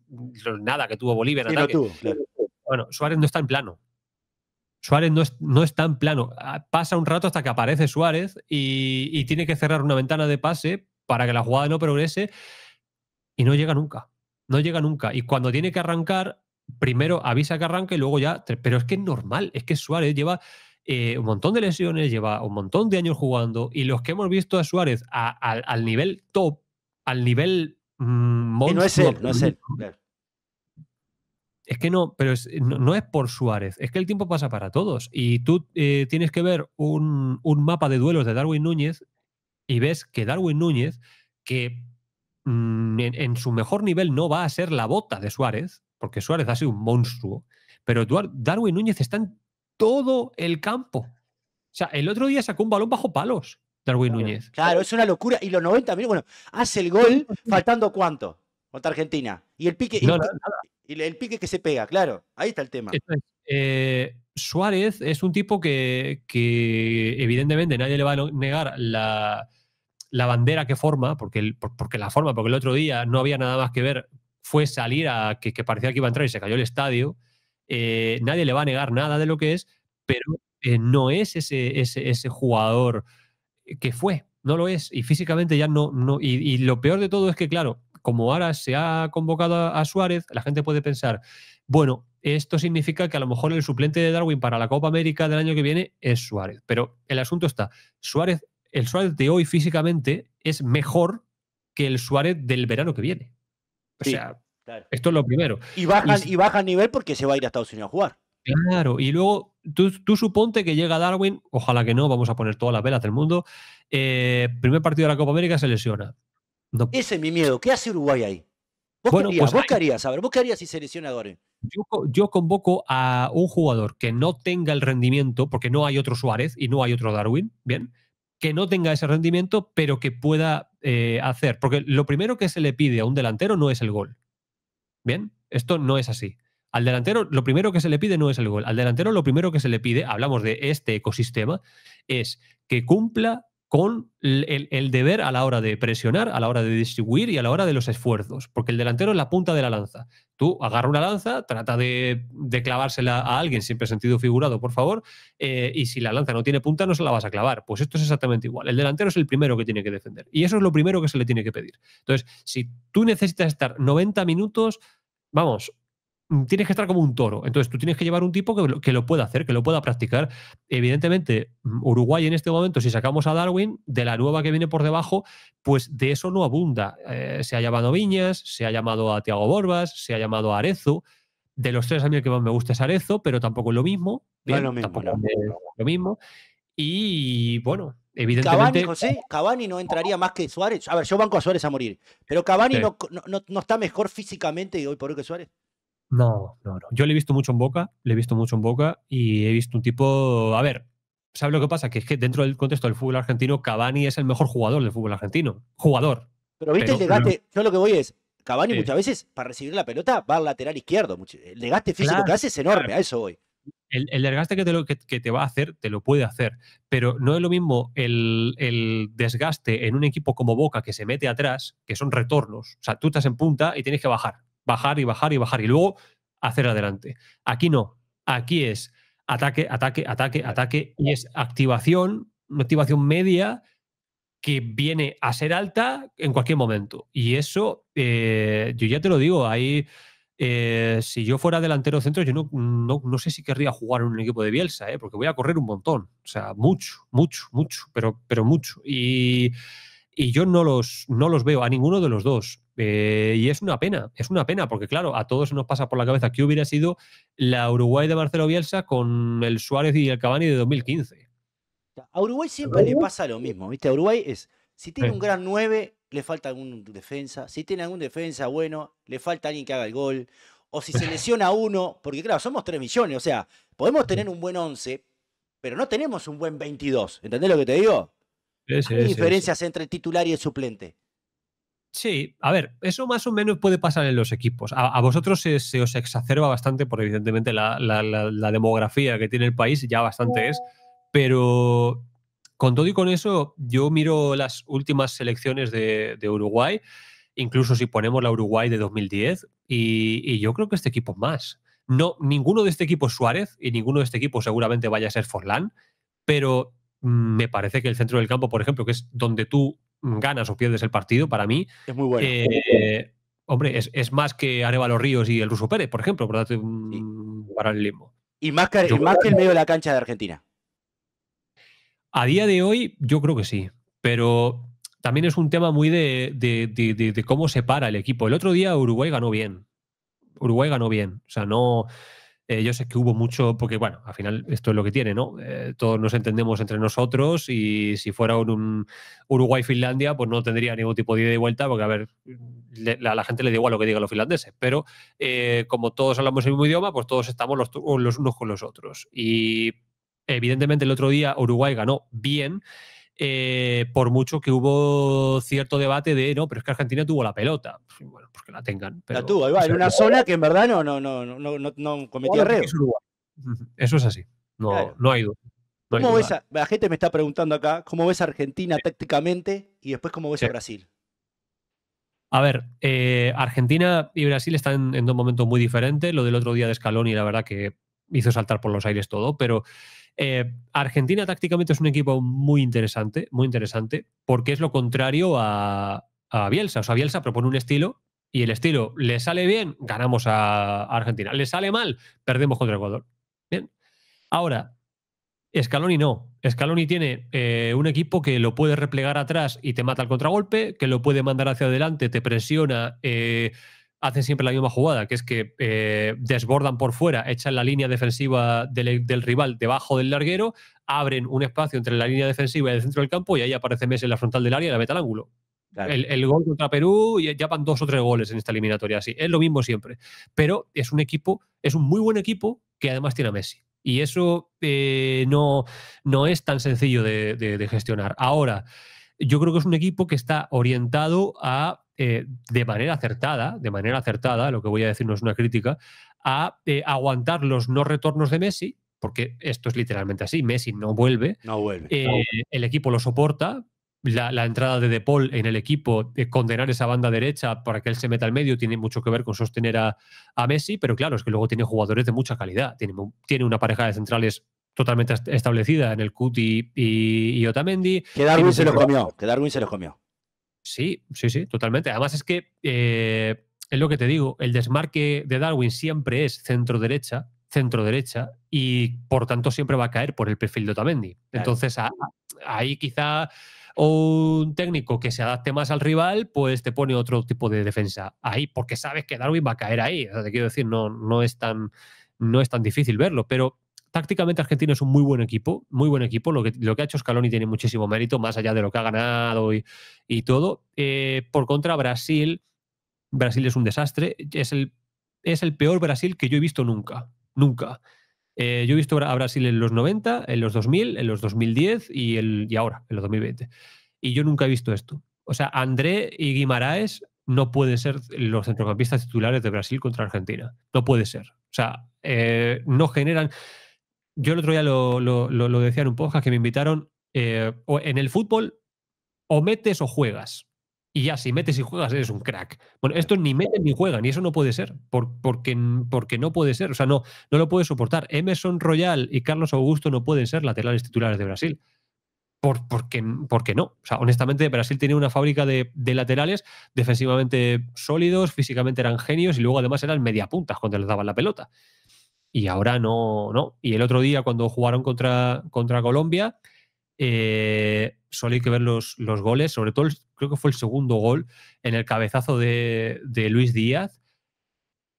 nada que tuvo Bolivia en ataque. Bueno, Suárez no está en plano. Suárez no, está en plano. Ah, pasa un rato hasta que aparece Suárez y, y tiene que cerrar una ventana de pase para que la jugada no progrese y no llega nunca. No llega nunca. Y cuando tiene que arrancar, primero avisa que arranque y luego ya. Pero es que es normal, es que Suárez lleva eh, un montón de lesiones, lleva un montón de años jugando y los que hemos visto a Suárez al nivel top, al nivel. Mm, no es él, no es él. Mm, es que no, pero es, no, es por Suárez, es que el tiempo pasa para todos. Y tú eh, tienes que ver un, mapa de duelos de Darwin Núñez y ves que Darwin Núñez, que mm, en su mejor nivel no va a ser la bota de Suárez, porque Suárez ha sido un monstruo, pero Darwin Núñez está en todo el campo. O sea, el otro día sacó un balón bajo palos, Darwin Núñez. Claro, es una locura. Y los 90 bueno, hace el gol faltando cuánto contra Argentina. Y el pique, y, el, pique que se pega, claro. Ahí está el tema. Eh, Suárez es un tipo que, evidentemente nadie le va a negar la, bandera que forma, porque, porque la forma, porque el otro día no había nada más que ver fue salir a que, parecía que iba a entrar y se cayó el estadio. Eh, nadie le va a negar nada de lo que es, pero eh, no es ese, ese, jugador que fue, no lo es. Y físicamente ya no. no y, lo peor de todo es que, claro, como ahora se ha convocado a, a Suárez, la gente puede pensar, bueno, esto significa que a lo mejor el suplente de Darwin para la Copa América del año que viene es Suárez. Pero el asunto está, Suárez, el Suárez de hoy físicamente es mejor que el Suárez del verano que viene esto es lo primero. Y baja y, nivel porque se va a ir a Estados Unidos a jugar. Claro, y luego tú, tú, suponte que llega Darwin, ojalá que no, vamos a poner todas las velas del mundo. Eh, primer partido de la Copa América se lesiona. Ese es mi miedo. ¿Qué hace Uruguay ahí? ¿Vos, bueno, pues A ver, ¿vos qué harías si se lesiona Darwin? Yo, yo, convoco a un jugador que no tenga el rendimiento, porque no hay otro Suárez y no hay otro Darwin, bien, que no tenga ese rendimiento, pero que pueda eh, hacer, porque lo primero que se le pide a un delantero no es el gol. Bien, esto no es así. Al delantero lo primero que se le pide no es el gol. Al delantero lo primero que se le pide, hablamos de este ecosistema, es que cumpla con el, deber a la hora de presionar, a la hora de distribuir y a la hora de los esfuerzos, porque el delantero es la punta de la lanza. Tú agarra una lanza, trata de, clavársela a alguien, siempre sentido figurado, por favor, eh, y si la lanza no tiene punta, no se la vas a clavar. Pues esto es exactamente igual. El delantero es el primero que tiene que defender, y eso es lo primero que se le tiene que pedir. Entonces, si tú necesitas estar 90 minutos, vamos, tienes que estar como un toro. Entonces tú tienes que llevar un tipo que lo, que lo, pueda hacer, que lo pueda practicar. Evidentemente, mm, Uruguay en este momento, si sacamos a Darwin, de la nueva que viene por debajo, pues de eso no abunda. Eh, se ha llamado Viñas, se ha llamado a Tiago Borbas, se ha llamado a Arezo. De los tres a mí el que más me gusta es Arezo, pero tampoco es lo mismo. no es lo mismo. Y bueno, evidentemente. Cavani, no entraría más que Suárez. A ver, yo banco a Suárez a morir. Pero Cavani no, no, está mejor físicamente hoy por hoy que Suárez. No, no, no. Yo le he visto mucho en Boca, le he visto mucho en Boca y he visto un tipo. A ver, ¿sabes lo que pasa? Que es que dentro del contexto del fútbol argentino, Cavani es el mejor jugador del fútbol argentino. Jugador. Pero viste el desgaste. Yo lo que voy es. Cavani muchas veces, para recibir la pelota, va al lateral izquierdo. El desgaste físico que hace es enorme, a eso voy. El, el, desgaste que te, lo, te, va a hacer, te lo puede hacer. Pero no es lo mismo el, el, desgaste en un equipo como Boca que se mete atrás, que son retornos. O sea, tú estás en punta y tienes que bajar bajar y bajar y bajar y luego hacer adelante. Aquí no, aquí es ataque, ataque, ataque, ataque y es activación, una activación media que viene a ser alta en cualquier momento. Y eso, eh, yo ya te lo digo, ahí... Eh, si yo fuera delantero centro, yo no, sé si querría jugar en un equipo de Bielsa, ¿eh? porque voy a correr un montón. O sea, mucho, mucho, mucho, pero, pero mucho. Y y yo no los, no los veo a ninguno de los dos. Eh, y es una pena, es una pena, porque claro, a todos nos pasa por la cabeza que hubiera sido la Uruguay de Marcelo Bielsa con el Suárez y el Cavani de 2015. A Uruguay siempre le pasa lo mismo, ¿viste? A Uruguay es, si tiene un gran 9, le falta algún defensa, si tiene algún defensa, bueno, le falta alguien que haga el gol, o si se lesiona uno, porque claro, somos 3 millones, o sea, podemos tener un buen 11, pero no tenemos un buen 22, ¿entendés lo que te digo? Hay diferencias entre titular y el suplente. Sí, a ver, eso más o menos puede pasar en los equipos. A, vosotros se, os exacerba bastante, porque evidentemente la, demografía que tiene el país ya bastante es, pero con todo y con eso, yo miro las últimas selecciones de, Uruguay, incluso si ponemos la Uruguay de 2010, y, y yo creo que este equipo es más. No, ninguno de este equipo es Suárez y ninguno de este equipo seguramente vaya a ser Forlán, pero me parece que el centro del campo, por ejemplo, que es donde tú mm, ganas o pierdes el partido, para mí. Es muy bueno. Eh, hombre, es, más que Arevalo Ríos y el Ruso Pérez, por ejemplo, para el un Y más que, el medio de la cancha de Argentina. A día de hoy, yo creo que sí. Pero también es un tema muy de, de cómo se para el equipo. El otro día Uruguay ganó bien. Uruguay ganó bien. O sea, no. Eh, yo sé que hubo mucho, porque bueno, al final esto es lo que tiene, ¿no? Eh, todos nos entendemos entre nosotros y si fuera un, Uruguay-Finlandia, pues no tendría ningún tipo de ida y vuelta, porque a ver, a la, gente le da igual lo que digan los finlandeses, pero eh, como todos hablamos el mismo idioma, pues todos estamos los unos con los otros. Y evidentemente el otro día Uruguay ganó bien, eh, por mucho que hubo cierto debate de, no, pero es que Argentina tuvo la pelota. bueno, pues la tengan. Pero, la tuvo, ahí en una zona que en verdad no, no, no, no, no, cometió errores. Eso es así, no, no hay duda. la gente me está preguntando acá, ¿cómo ves a Argentina tácticamente y después cómo ves a Brasil? A ver, eh, Argentina y Brasil están en, en dos momentos muy diferentes. Lo del otro día de Scaloni, la verdad que hizo saltar por los aires todo, pero eh, Argentina tácticamente es un equipo muy interesante, muy interesante, porque es lo contrario a, Bielsa. O sea, Bielsa propone un estilo y el estilo le sale bien, ganamos a Argentina. Le sale mal, perdemos contra Ecuador. Bien. Ahora, Scaloni no. Scaloni tiene eh, un equipo que lo puede replegar atrás y te mata al contragolpe, que lo puede mandar hacia adelante, te presiona. Eh, hacen siempre la misma jugada, que es que eh, desbordan por fuera, echan la línea defensiva del, rival debajo del larguero, abren un espacio entre la línea defensiva y el centro del campo y ahí aparece Messi en la frontal del área y la mete al ángulo. El, gol contra Perú, y ya van dos o tres goles en esta eliminatoria, así. Es lo mismo siempre. Pero es un equipo, es un muy buen equipo que además tiene a Messi. Y eso eh, no, no es tan sencillo de gestionar. Ahora, yo creo que es un equipo que está orientado a eh, de manera acertada, de manera acertada, lo que voy a decir no es una crítica, a eh, aguantar los no retornos de Messi, porque esto es literalmente así, Messi no vuelve, vuelve. Eh, el equipo lo soporta, la, entrada de De Paul en el equipo, condenar esa banda derecha para que él se meta al medio, tiene mucho que ver con sostener a, Messi, pero claro, es que luego tiene jugadores de mucha calidad. Tiene, una pareja de centrales totalmente establecida en el Cuti y, Otamendi. Que Darwin se lo comió, que Darwin se lo comió. Sí, sí, sí, totalmente. Además es que eh, es lo que te digo, el desmarque de Darwin siempre es centro-derecha, centro-derecha, y por tanto siempre va a caer por el perfil de Otamendi. Entonces ahí quizá un técnico que se adapte más al rival, pues te pone otro tipo de defensa ahí, porque sabes que Darwin va a caer ahí. te quiero decir, no, no, es, tan, no es tan difícil verlo, pero tácticamente Argentina es un muy buen equipo, muy buen equipo. Lo que, lo que ha hecho Scaloni tiene muchísimo mérito, más allá de lo que ha ganado y, todo. Eh, por contra, Brasil, Brasil es un desastre. Es el, es el peor Brasil que yo he visto nunca, nunca. Eh, yo he visto a Brasil en los 90, en los 2000, en los 2010 y, el, y ahora, en los 2020. Y yo nunca he visto esto. O sea, André y Guimaraes no pueden ser los centrocampistas titulares de Brasil contra Argentina. No puede ser. O sea, eh, no generan yo el otro día lo, lo, decía en un podcast que me invitaron, eh, en el fútbol o metes o juegas. Y ya, si metes y juegas, eres un crack. Bueno, esto ni meten ni juegan, y eso no puede ser, porque, porque no puede ser. O sea, no, no lo puede soportar. Emerson Royal y Carlos Augusto no pueden ser laterales titulares de Brasil. Por, porque, no. O sea, honestamente, Brasil tiene una fábrica de, de, laterales defensivamente sólidos, físicamente eran genios y luego además eran media puntas cuando les daban la pelota y ahora no, no. Y el otro día cuando jugaron contra, contra Colombia, eh, solo hay que ver los, goles, sobre todo creo que fue el segundo gol en el cabezazo de, Luis Díaz.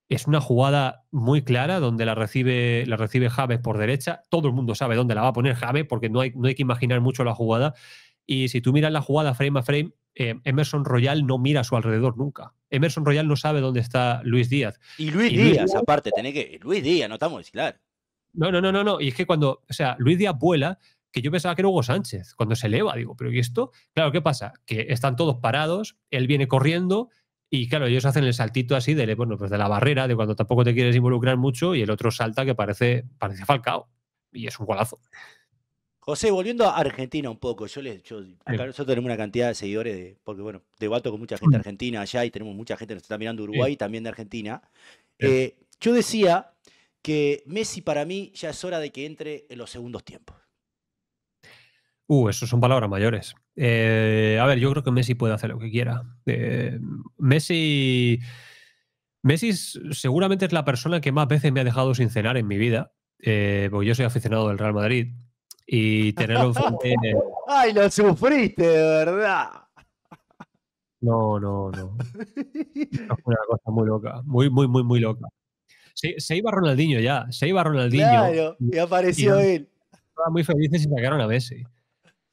Es una jugada muy clara donde la recibe, la recibe por derecha. Todo el mundo sabe dónde la va a poner Jave, porque no hay, no hay que imaginar mucho la jugada. Y si tú miras la jugada frame a frame, eh, Emerson Royal no mira a su alrededor nunca. Emerson Royal no sabe dónde está Luis Díaz. Y Luis, Díaz, aparte, tiene que. Luis Díaz, no estamos claro. No, no, no, no, no. Y es que cuando, o sea, Luis Díaz vuela, que yo pensaba que era Hugo Sánchez. Cuando se eleva, digo, pero ¿y esto? Claro, ¿qué pasa? Que están todos parados, él viene corriendo, y claro, ellos hacen el saltito así de, bueno, pues de la barrera, de cuando tampoco te quieres involucrar mucho, y el otro salta que parece, parece Falcao. Y es un golazo. José, volviendo a Argentina un poco, yo acá nosotros tenemos una cantidad de seguidores, porque bueno, debato con mucha gente argentina allá y tenemos mucha gente que nos está mirando Uruguay también de Argentina. Eh, yo decía que Messi para mí ya es hora de que entre en los segundos tiempos. Uh, eso son palabras mayores. Eh, a ver, yo creo que Messi puede hacer lo que quiera. Eh, Messi. Messi seguramente es la persona que más veces me ha dejado sin cenar en mi vida, porque yo soy aficionado del Real Madrid y tener un enfrente. ¡Ay, lo sufriste, de verdad! No, no, no. Fue una cosa muy loca, muy, muy, muy, muy loca. Se, iba Ronaldinho ya, se iba Ronaldinho. Claro, y apareció él. Estaban muy felices y sacaron a Messi.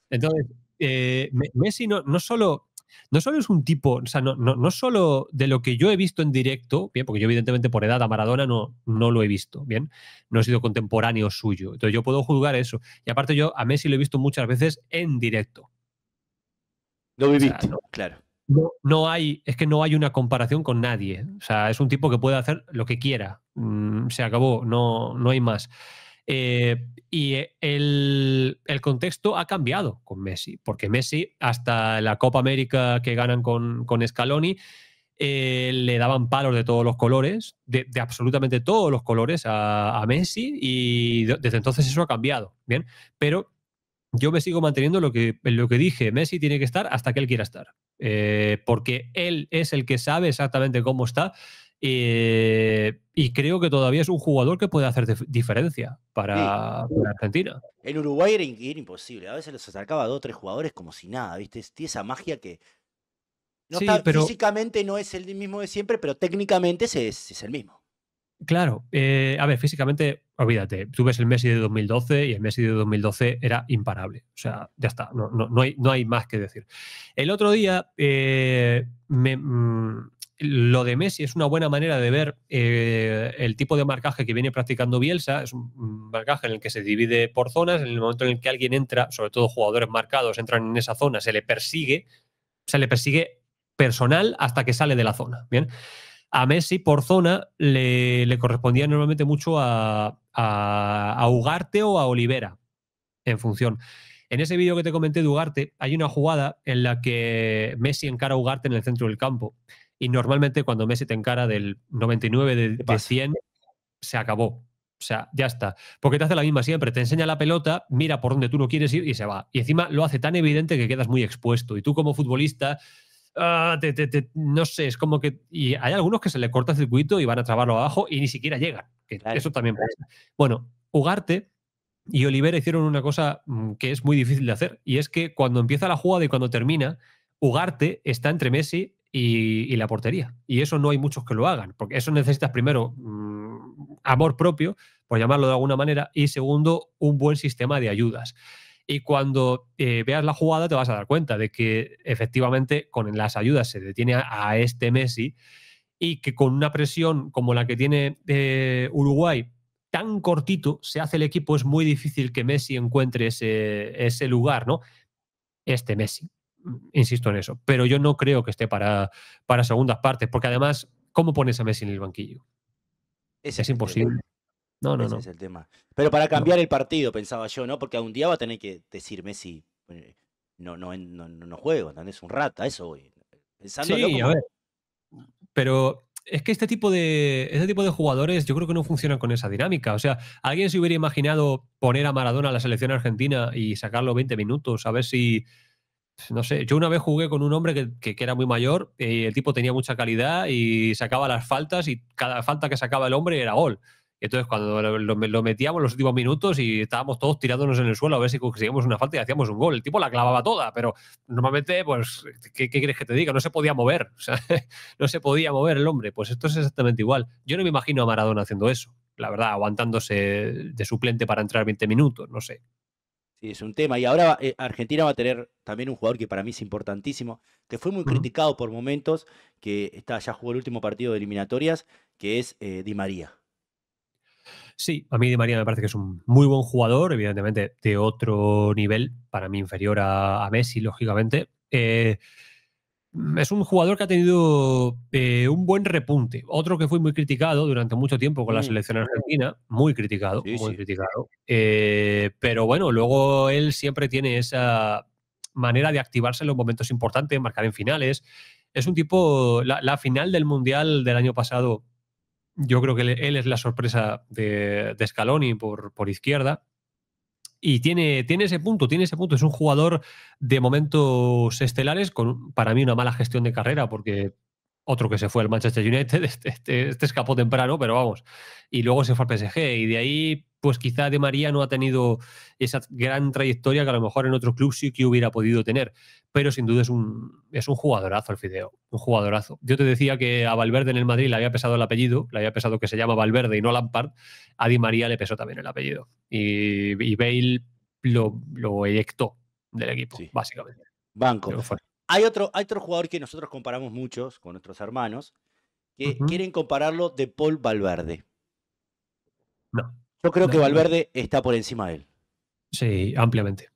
Entonces, eh, Messi no, no solo no solo es un tipo, o sea, no, no, no, solo de lo que yo he visto en directo, bien, porque yo evidentemente por edad a Maradona no, no lo he visto, bien, no he sido contemporáneo suyo, entonces yo puedo juzgar eso. Y aparte yo a Messi lo he visto muchas veces en directo. Lo he visto claro. No, hay, es que no hay una comparación con nadie. O sea, es un tipo que puede hacer lo que quiera. Mm, se acabó, no, no hay más. Eh, y e, el, contexto ha cambiado con Messi, porque Messi, hasta la Copa América que ganan con, con Scaloni, eh, le daban palos de todos los colores, de, absolutamente todos los colores a, Messi, y desde entonces eso ha cambiado. Bien, pero yo me sigo manteniendo lo que, lo que dije, Messi tiene que estar hasta que él quiera estar, eh, porque él es el que sabe exactamente cómo está eh, y creo que todavía es un jugador que puede hacer diferencia para, Argentina. En Uruguay era, imposible. A veces los acercaba dos o tres jugadores como si nada, ¿viste? Tiene esa magia que. Físicamente no es el mismo de siempre, pero técnicamente es, es el mismo. Claro, eh, a ver, físicamente, olvídate, tú ves el Messi de 2012 y el Messi de 2012 era imparable. O sea, ya está, no, hay, no hay, más que decir. El otro día eh, me, mm, lo de Messi es una buena manera de ver eh, el tipo de marcaje que viene practicando Bielsa. Es un marcaje en el que se divide por zonas. En el momento en el que alguien entra, sobre todo jugadores marcados, entran en esa zona, se le persigue, se le persigue personal hasta que sale de la zona. Bien. A Messi por zona le, correspondía normalmente mucho a, a, Ugarte o a Olivera, en función. En ese vídeo que te comenté de Ugarte, hay una jugada en la que Messi encara a Ugarte en el centro del campo y normalmente cuando Messi te encara del 99 de, 100, se acabó. O sea, ya está. Porque te hace la misma siempre. Te enseña la pelota, mira por dónde tú no quieres ir y se va. Y encima lo hace tan evidente que quedas muy expuesto. Y tú como futbolista, ah, no sé, es como que... Y hay algunos que se le corta el circuito y van a trabarlo abajo y ni siquiera llegan. eso también pasa. Bueno, Ugarte y Olivera hicieron una cosa mm, que es muy difícil de hacer. Y es que cuando empieza la jugada y cuando termina, Ugarte está entre Messi y, la portería. Y eso no hay muchos que lo hagan, porque eso necesitas primero mm, amor propio, por llamarlo de alguna manera, y segundo, un buen sistema de ayudas. Y cuando eh, veas la jugada te vas a dar cuenta de que efectivamente con las ayudas se detiene a, este Messi y que con una presión como la que tiene eh, Uruguay tan cortito se hace el equipo, es muy difícil que Messi encuentre ese, ese lugar, ¿no? Este Messi, insisto en eso. Pero yo no creo que esté para, para segundas partes, porque además, ¿cómo pones a Messi en el banquillo? Ese es, imposible. No, no, Ese es el tema. Pero para cambiar el partido, pensaba yo, ¿no? Porque algún día va a tener que decir Messi, eh, no, no, no, no juego, es Un rata, eso voy. sí, a ver. Pero es que este tipo, de, este tipo de jugadores yo creo que no funcionan con esa dinámica. O sea, alguien se hubiera imaginado poner a Maradona a la selección argentina y sacarlo 20 minutos, a ver si no sé, yo una vez jugué con un hombre que, era muy mayor y el tipo tenía mucha calidad y sacaba las faltas y cada falta que sacaba el hombre era gol. Entonces, cuando lo, metíamos los últimos minutos y estábamos todos tirándonos en el suelo a ver si conseguíamos una falta y hacíamos un gol. El tipo la clavaba toda, pero normalmente, pues, ¿qué, qué quieres que te diga? No se podía mover. O sea, no se podía mover el hombre. Pues esto es exactamente igual. Yo no me imagino a Maradona haciendo eso, la verdad, aguantándose de suplente para entrar 20 minutos, no sé es un tema. Y ahora eh, Argentina va a tener también un jugador que para mí es importantísimo, que fue muy criticado por momentos, que está, ya jugó el último partido de eliminatorias, que es eh, Di María. Sí, a mí Di María me parece que es un muy buen jugador, evidentemente de otro nivel, para mí inferior a, Messi, lógicamente. Eh, Mm, es un jugador que ha tenido eh, un buen repunte. Otro que fue muy criticado durante mucho tiempo con la mm. selección argentina, muy criticado, muy criticado. Eh, pero bueno, luego él siempre tiene esa manera de activarse en los momentos importantes, marcar en finales. Es un tipo, la, final del Mundial del año pasado, yo creo que él, es la sorpresa de, de Scaloni por, por izquierda. Y tiene, tiene ese punto, tiene ese punto. Es un jugador de momentos estelares, con para mí una mala gestión de carrera, porque otro que se fue al Manchester United, este, este, este, escapó temprano, pero vamos. Y luego se fue al PSG y de ahí pues quizá De María no ha tenido esa gran trayectoria que a lo mejor en otro club sí que hubiera podido tener. Pero sin duda es un, es un jugadorazo el Fideo, un jugadorazo. Yo te decía que a Valverde en el Madrid le había pesado el apellido, le había pesado que se llama Valverde y no Lampard. A Di María le pesó también el apellido. Y, y Bale lo, lo del equipo, básicamente. Banco. Hay otro, hay otro jugador que nosotros comparamos muchos con nuestros hermanos, que quieren compararlo de Paul Valverde. No. Yo creo que Valverde está por encima de él. Sí, ampliamente.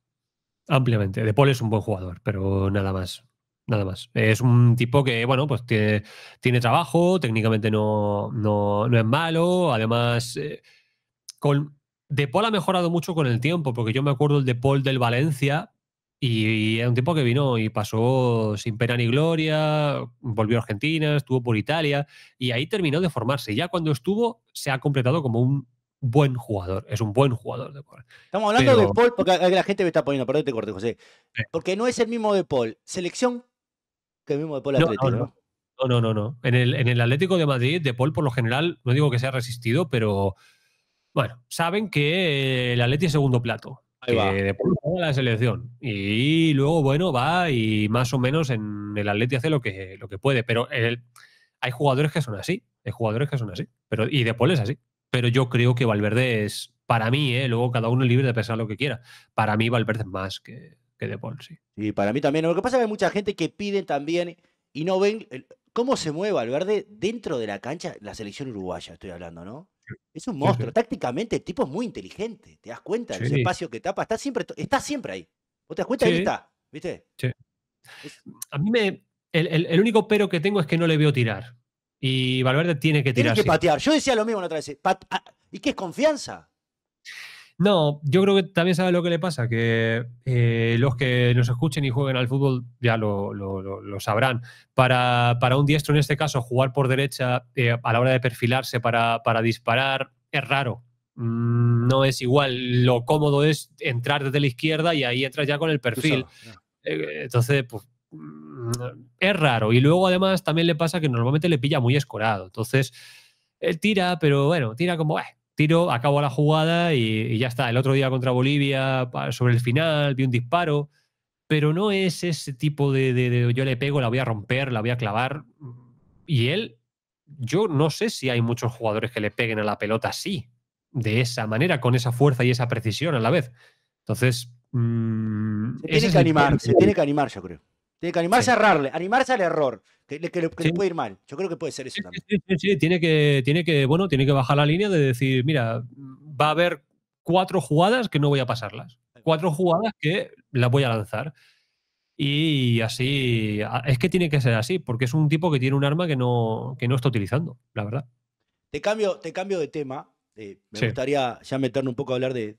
Ampliamente. De Paul es un buen jugador, pero nada más. Nada más. Es un tipo que, bueno, pues tiene, tiene trabajo, técnicamente no, no, es malo. Además, eh, con, De Paul ha mejorado mucho con el tiempo, porque yo me acuerdo el De Paul del Valencia, y era un tipo que vino y pasó sin pena ni gloria, volvió a Argentina, estuvo por Italia y ahí terminó de formarse. Ya cuando estuvo se ha completado como un buen jugador, es un buen jugador de Estamos hablando de Paul, porque la gente me está poniendo, perdón, te corté, José. Porque no es el mismo de Paul. Selección que el mismo de Paul no, Atlético. No, no. No, En, el, Atlético de Madrid, De Paul, por lo general, no digo que sea resistido, pero bueno, saben que el Atleti es segundo plato. De Paul la selección. Y luego, bueno, va y más o menos en el Atleti hace lo que, lo que puede. Pero hay jugadores que son así. Hay jugadores que son así. Pero, y De Paul es así pero yo creo que Valverde es, para mí, ¿eh? luego cada uno es libre de pensar lo que quiera, para mí Valverde es más que, que De Paul, sí. Y para mí también. Lo que pasa es que hay mucha gente que pide también y no ven cómo se mueve Valverde dentro de la cancha, la selección uruguaya, estoy hablando, ¿no? Es un monstruo. Tácticamente el tipo es muy inteligente, te das cuenta, el espacio que tapa, está siempre, está siempre ahí. ¿O te das cuenta? Ahí está, ¿viste? Sí. A mí me... el único pero que tengo es que no le veo tirar. Y Valverde tiene que tirar. Tiene que patear. Yo decía lo mismo la otra vez. Eh, ah, ¿Y qué es confianza? No, yo creo que también sabe lo que le pasa, que eh, los que nos escuchen y jueguen al fútbol ya lo, sabrán. Para, un diestro, en este caso, jugar por derecha eh, a la hora de perfilarse para, disparar es raro. Mm, no es igual. Lo cómodo es entrar desde la izquierda y ahí entras ya con el perfil. entonces, pues mm, es raro. Y luego además también le pasa que normalmente le pilla muy escorado. Entonces, él tira, pero bueno, tira como, eh, tiro, acabo la jugada y, ya está. El otro día contra Bolivia, sobre el final, vi un disparo, pero no es ese tipo de, de yo le pego, la voy a romper, la voy a clavar. Y él, yo no sé si hay muchos jugadores que le peguen a la pelota así, de esa manera, con esa fuerza y esa precisión a la vez. Entonces, mm, se tiene que animar, se tiene que animar, yo creo. Tiene que animarse a errarle, animarse al error, que, que, le puede ir mal. Yo creo que puede ser eso también. Sí, tiene que, tiene que, bueno, tiene que bajar la línea de decir, mira, va a haber cuatro jugadas que no voy a pasarlas. Cuatro jugadas que las voy a lanzar. Y así, es que tiene que ser así, porque es un tipo que tiene un arma que no, que no está utilizando, la verdad. Te cambio, te cambio de tema. Eh, me gustaría ya meterme un poco a hablar de,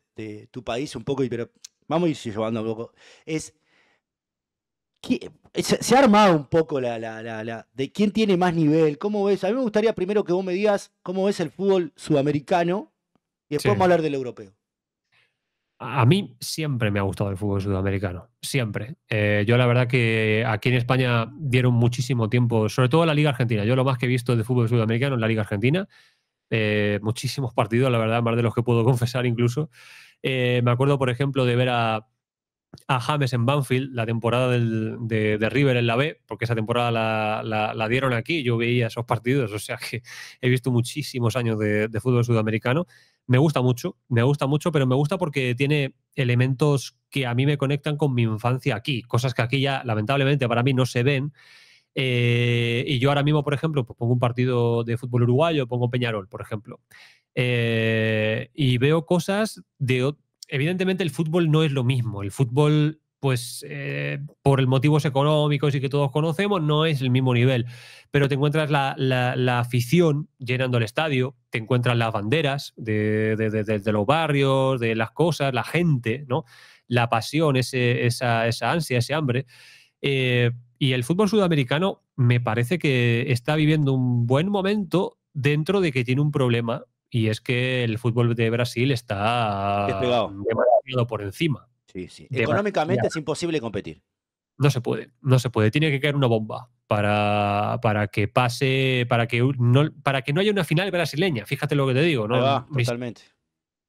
tu país, un poco, pero vamos a ir llevando un poco. Es se, ha armado un poco la, de quién tiene más nivel, cómo ves. A mí me gustaría primero que vos me digas cómo ves el fútbol sudamericano y después vamos a hablar del europeo. A mí siempre me ha gustado el fútbol sudamericano, siempre. Eh, yo la verdad que aquí en España dieron muchísimo tiempo, sobre todo la Liga Argentina. Yo lo más que he visto de fútbol sudamericano es la Liga Argentina. Eh, muchísimos partidos, la verdad, más de los que puedo confesar incluso. Eh, me acuerdo, por ejemplo, de ver a, a James en Banfield, la temporada de, River en la B, porque esa temporada la, dieron aquí, yo veía esos partidos, o sea que he visto muchísimos años de, fútbol sudamericano. Me gusta mucho, me gusta mucho, pero me gusta porque tiene elementos que a mí me conectan con mi infancia aquí, cosas que aquí ya lamentablemente para mí no se ven. Eh, y yo ahora mismo, por ejemplo, pues pongo un partido de fútbol uruguayo, pongo Peñarol, por ejemplo. Eh, y veo cosas de, evidentemente el fútbol no es lo mismo. El fútbol, pues eh, por motivos económicos y que todos conocemos, no es el mismo nivel. Pero te encuentras la, afición llenando el estadio, te encuentras las banderas de, los barrios, de las cosas, la gente, ¿no? La pasión, esa, ansia, ese hambre. Eh, y el fútbol sudamericano me parece que está viviendo un buen momento dentro de que tiene un problema y es que el fútbol de Brasil está demasiado por encima. Sí, sí. Económicamente es imposible competir. No se puede, no se puede. Tiene que caer una bomba para, para que pase, para que no, para que no haya una final brasileña. Fíjate lo que te digo, ¿no?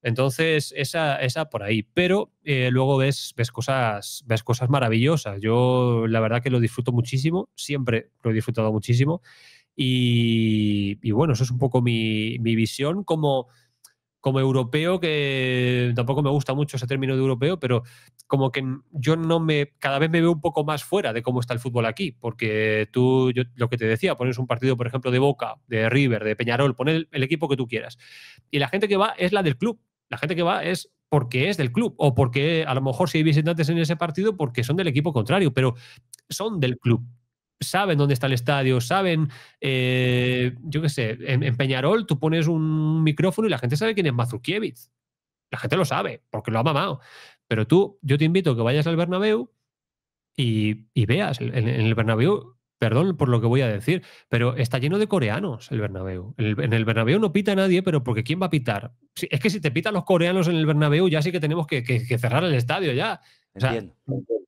Entonces, esa, esa por ahí. Pero eh, luego ves, ves, cosas, ves cosas maravillosas. Yo la verdad que lo disfruto muchísimo, siempre lo he disfrutado muchísimo. Y, bueno, eso es un poco mi, visión como, como europeo, que tampoco me gusta mucho ese término de europeo, pero como que yo no me. Cada vez me veo un poco más fuera de cómo está el fútbol aquí, porque tú, lo que te decía, pones un partido, por ejemplo, de Boca, de River, de Peñarol, pones el equipo que tú quieras. Y la gente que va es la del club. La gente que va es porque es del club o porque a lo mejor si hay visitantes en ese partido porque son del equipo contrario, pero son del club saben dónde está el estadio, saben, eh, yo qué sé, en, Peñarol tú pones un micrófono y la gente sabe quién es Mazurkiewicz. La gente lo sabe, porque lo ha mamado. Pero tú, yo te invito a que vayas al Bernabéu y, veas en, el Bernabéu, perdón por lo que voy a decir, pero está lleno de coreanos el Bernabéu. En el, en Bernabéu no pita nadie, pero porque ¿quién va a pitar? es que si te pitan los coreanos en el Bernabéu ya sí que tenemos que, cerrar el estadio ya. O sea,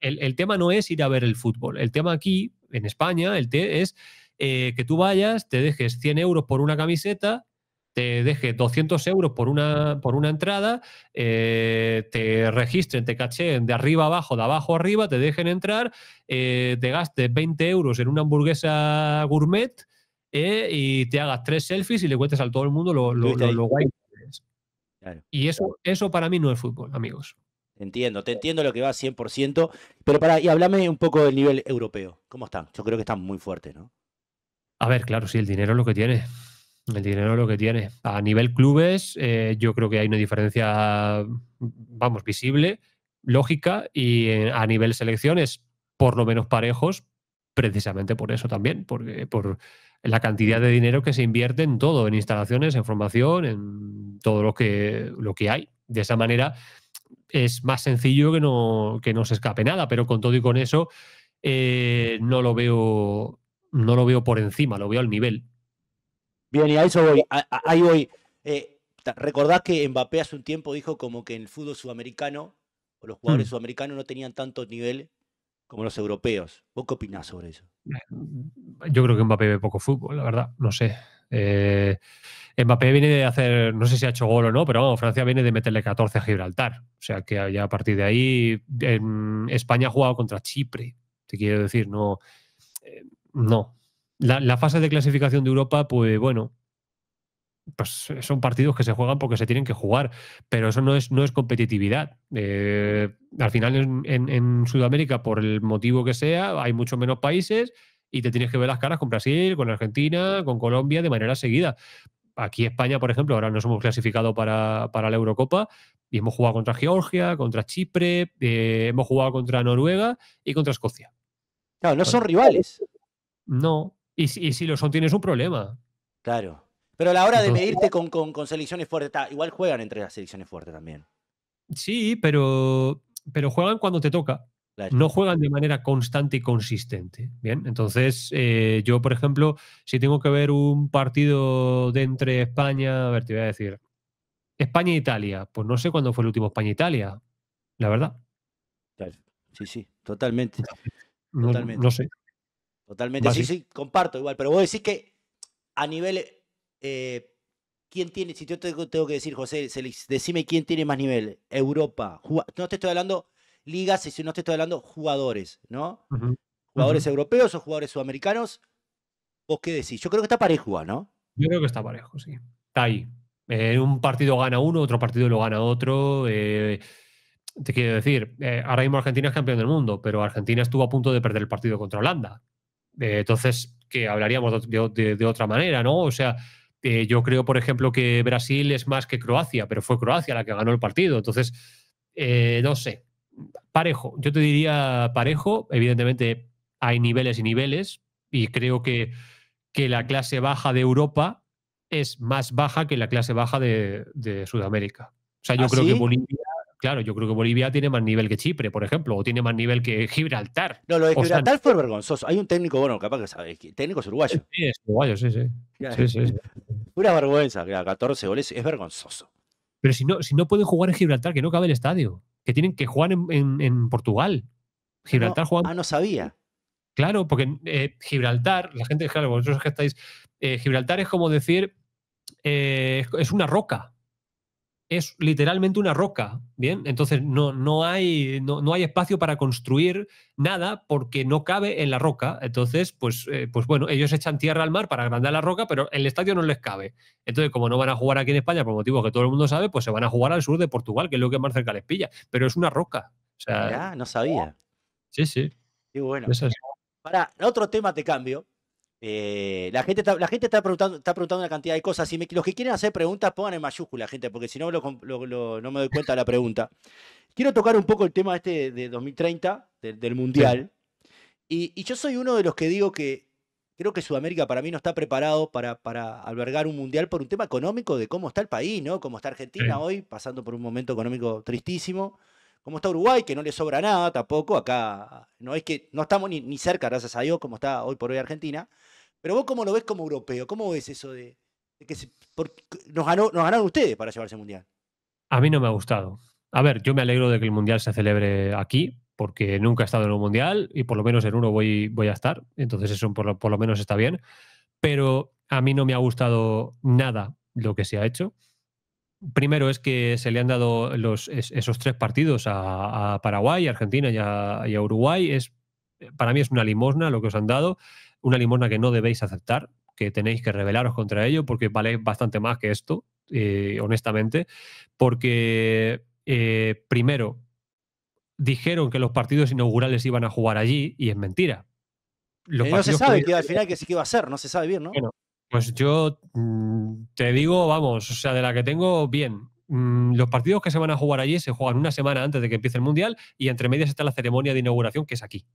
el tema no es ir a ver el fútbol. El tema aquí en España, el té es eh, que tú vayas, te dejes 100 euros por una camiseta, te dejes 200 euros por una, por una entrada, eh, te registren, te cacheen de arriba abajo, de abajo arriba, te dejen entrar, eh, te gastes 20 euros en una hamburguesa gourmet y te hagas tres selfies y le cuentes a todo el mundo lo, guay que Y eso, eso para mí no es fútbol, amigos. Entiendo, te entiendo lo que va 100%, pero para, y háblame un poco del nivel europeo. ¿Cómo están? Yo creo que están muy fuertes, ¿no? A ver, claro, sí, el dinero es lo que tiene. El dinero es lo que tiene. A nivel clubes, eh, yo creo que hay una diferencia, vamos, visible, lógica, y a nivel selecciones, por lo menos parejos, precisamente por eso también, porque por la cantidad de dinero que se invierte en todo, en instalaciones, en formación, en todo lo que, lo que hay. De esa manera, es más sencillo que no, que no se escape nada, pero con todo y con eso eh, no lo veo no lo veo por encima, lo veo al nivel. Bien, y a eso voy, ahí voy. Eh, recordad que Mbappé hace un tiempo dijo como que en el fútbol sudamericano, o los jugadores mm. sudamericanos no tenían tanto nivel como los europeos. ¿Vos qué opinás sobre eso? Yo creo que Mbappé ve poco fútbol, la verdad, no sé. Eh, Mbappé viene de hacer, no sé si ha hecho gol o no, pero vamos, Francia viene de meterle 14 a Gibraltar. O sea que ya a partir de ahí, España ha jugado contra Chipre, te quiero decir, no. Eh, no. La, fase de clasificación de Europa, pues bueno, pues son partidos que se juegan porque se tienen que jugar, pero eso no es, no es competitividad. Eh, al final en, Sudamérica, por el motivo que sea, hay mucho menos países y te tienes que ver las caras con Brasil, con Argentina, con Colombia de manera seguida. Aquí España, por ejemplo, ahora nos hemos clasificado para, la Eurocopa y hemos jugado contra Georgia, contra Chipre, eh, hemos jugado contra Noruega y contra Escocia. Claro, no son rivales. No, y si, lo son tienes un problema. Claro. Pero a la hora de medirte con, con, selecciones fuertes, igual juegan entre las selecciones fuertes también. Sí, pero, pero juegan cuando te toca no juegan de manera constante y consistente. Bien, entonces eh, yo, por ejemplo, si tengo que ver un partido de entre España, a ver, te voy a decir, España-Italia, e pues no sé cuándo fue el último España-Italia, e la verdad. Sí, sí, totalmente. No, totalmente. no sé. Totalmente, sí, sí, comparto igual, pero voy a decir que a nivel, eh, ¿quién tiene, si yo tengo, que decir, José, decime quién tiene más nivel, Europa, no te estoy hablando ligas, y si no te estoy hablando, jugadores, ¿no? Jugadores europeos o jugadores sudamericanos. o qué decís? Yo creo que está parejo, ¿no? Yo creo que está parejo, sí. Está ahí. Eh, un partido gana uno, otro partido lo gana otro. Eh, te quiero decir, eh, ahora mismo Argentina es campeón del mundo, pero Argentina estuvo a punto de perder el partido contra Holanda. Eh, entonces, que hablaríamos de, otra manera, ¿no? O sea, yo creo, por ejemplo, que Brasil es más que Croacia, pero fue Croacia la que ganó el partido. Entonces, no sé, parejo, yo te diría parejo, evidentemente hay niveles y niveles, y creo que, que la clase baja de Europa es más baja que la clase baja de, Sudamérica. O sea, yo ¿Ah, creo que Bolivia, claro, yo creo que Bolivia tiene más nivel que Chipre, por ejemplo, o tiene más nivel que Gibraltar. No, lo de Gibraltar fue vergonzoso. Hay un técnico, bueno, capaz que sabe, técnico es uruguayo. Sí, es uruguayo, sí, sí. sí, sí, 14 goles, es vergonzoso. Pero si no, si no pueden jugar en Gibraltar, que no cabe el estadio que tienen que jugar en, Portugal. Ah, Gibraltar Juan Ah, no sabía. Claro, porque eh, Gibraltar, la gente, claro, vosotros que estáis. Eh, Gibraltar es como decir. Eh, es una roca es literalmente una roca, ¿bien? Entonces no, no, hay, no, hay espacio para construir nada porque no cabe en la roca. Entonces, pues, eh, pues bueno, ellos echan tierra al mar para agrandar la roca, pero el estadio no les cabe. Entonces, como no van a jugar aquí en España por motivos que todo el mundo sabe, pues se van a jugar al sur de Portugal, que es lo que más cerca les pilla. Pero es una roca. O sea, no sabía. Sí, sí. Y bueno. para otro tema te cambio. Eh, la gente, está, la gente está, preguntando, está preguntando una cantidad de cosas. Si los que quieren hacer preguntas, pongan en mayúscula, gente, porque si no no me doy cuenta la pregunta. Quiero tocar un poco el tema este de 2030, del Mundial. Y, yo soy uno de los que digo que creo que Sudamérica para mí no está preparado para, albergar un Mundial por un tema económico de cómo está el país, ¿no? Cómo está Argentina hoy, pasando por un momento económico tristísimo. Cómo está Uruguay, que no le sobra nada tampoco. Acá no es que no estamos ni, ni cerca, gracias a Dios, como está hoy por hoy Argentina. Pero vos cómo lo ves como europeo, ¿cómo ves eso de, que nos, ganó, nos ganaron ustedes para llevarse el Mundial? A mí no me ha gustado. A ver, yo me alegro de que el Mundial se celebre aquí, porque nunca he estado en un Mundial y por lo menos en uno voy, voy a estar, entonces eso por lo, menos está bien, pero a mí no me ha gustado nada lo que se ha hecho. Primero es que se le han dado los, esos tres partidos a, Paraguay, Argentina y a, y a Uruguay. Es, para mí es una limosna lo que os han dado una limosna que no debéis aceptar, que tenéis que rebelaros contra ello, porque vale bastante más que esto, eh, honestamente, porque eh, primero dijeron que los partidos inaugurales iban a jugar allí y es mentira. Eh, no se sabe que, al final que sí que iba a ser, no se sabe bien, ¿no? pues yo mm, te digo, vamos, o sea, de la que tengo, bien mm, los partidos que se van a jugar allí se juegan una semana antes de que empiece el Mundial y entre medias está la ceremonia de inauguración que es aquí.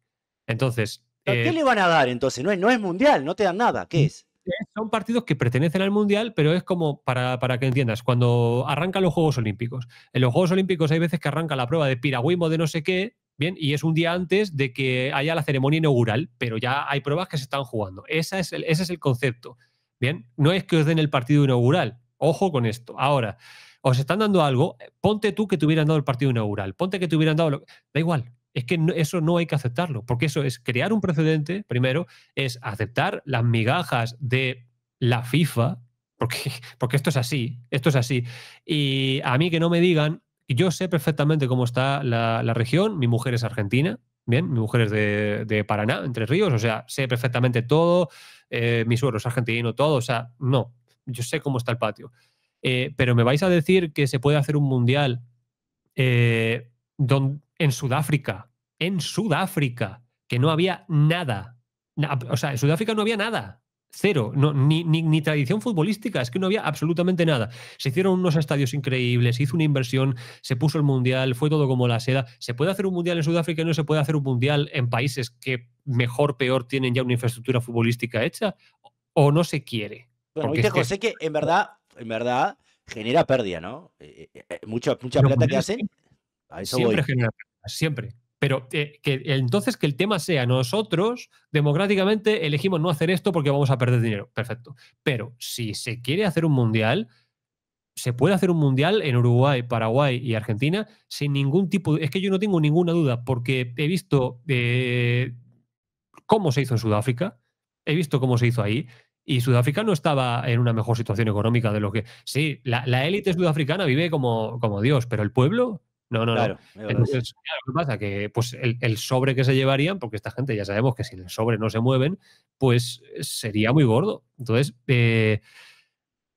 Entonces, eh, ¿Qué le van a dar entonces? No es, no es mundial, no te dan nada. ¿Qué es? Eh, son partidos que pertenecen al mundial, pero es como para, que entiendas, cuando arrancan los Juegos Olímpicos. En los Juegos Olímpicos hay veces que arranca la prueba de piragüismo de no sé qué, Bien, y es un día antes de que haya la ceremonia inaugural, pero ya hay pruebas que se están jugando. Esa es ese es el concepto. Bien, no es que os den el partido inaugural. Ojo con esto. Ahora, os están dando algo. Eh, ponte tú que te hubieran dado el partido inaugural. Ponte que te hubieran dado. Da igual es que eso no hay que aceptarlo, porque eso es crear un precedente, primero, es aceptar las migajas de la FIFA, porque, porque esto es así, esto es así. Y a mí que no me digan, yo sé perfectamente cómo está la, región, mi mujer es argentina, Bien, mi mujer es de, Paraná, Entre Ríos, o sea, sé perfectamente todo, eh, mi suegro es argentino, todo, o sea, no, yo sé cómo está el patio. Eh, pero me vais a decir que se puede hacer un mundial eh, donde en Sudáfrica, en Sudáfrica, que no había nada. O sea, en Sudáfrica no había nada. Cero, no, ni, tradición futbolística, es que no había absolutamente nada. Se hicieron unos estadios increíbles, se hizo una inversión, se puso el mundial, fue todo como la seda. ¿Se puede hacer un mundial en Sudáfrica y no se puede hacer un mundial en países que mejor, peor tienen ya una infraestructura futbolística hecha? ¿O no se quiere? Bueno, José, que... en verdad, en verdad, genera pérdida, ¿no? Eh, eh, eh, mucha, mucha plata que hacen siempre siempre. Pero eh, que entonces que el tema sea nosotros democráticamente elegimos no hacer esto porque vamos a perder dinero. Perfecto. Pero si se quiere hacer un mundial, se puede hacer un mundial en Uruguay, Paraguay y Argentina sin ningún tipo de... Es que yo no tengo ninguna duda porque he visto eh, cómo se hizo en Sudáfrica, he visto cómo se hizo ahí. Y Sudáfrica no estaba en una mejor situación económica de lo que... Sí, la, la élite sudafricana vive como, como Dios, pero el pueblo no, no, no. Que pues el, sobre que se llevarían, porque esta gente ya sabemos que sin el sobre no se mueven, pues eh, sería muy gordo. Entonces, eh,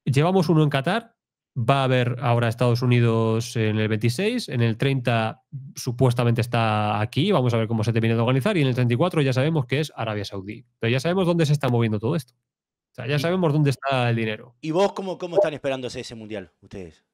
llevamos uno en Qatar, va a haber ahora Estados Unidos en el 26, en el 30 supuestamente está aquí, vamos a ver cómo se termina de organizar, y en el 34 ya sabemos que es Arabia Saudí. Pero ya sabemos dónde se está moviendo todo esto. O sea, ya sabemos dónde está el dinero. ¿Y vos cómo, cómo están esperándose ese mundial, ustedes?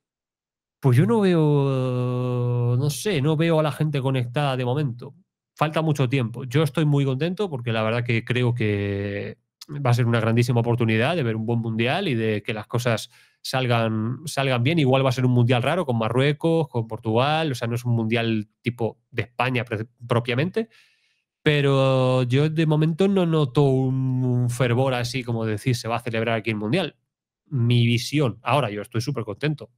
Pues yo no veo, no sé, no veo a la gente conectada de momento. Falta mucho tiempo. Yo estoy muy contento porque la verdad que creo que va a ser una grandísima oportunidad de ver un buen mundial y de que las cosas salgan, salgan bien. Igual va a ser un mundial raro con Marruecos, con Portugal, o sea, no es un mundial tipo de España propiamente. Pero yo de momento no noto un fervor así como decir se va a celebrar aquí el mundial. Mi visión, ahora yo estoy súper contento,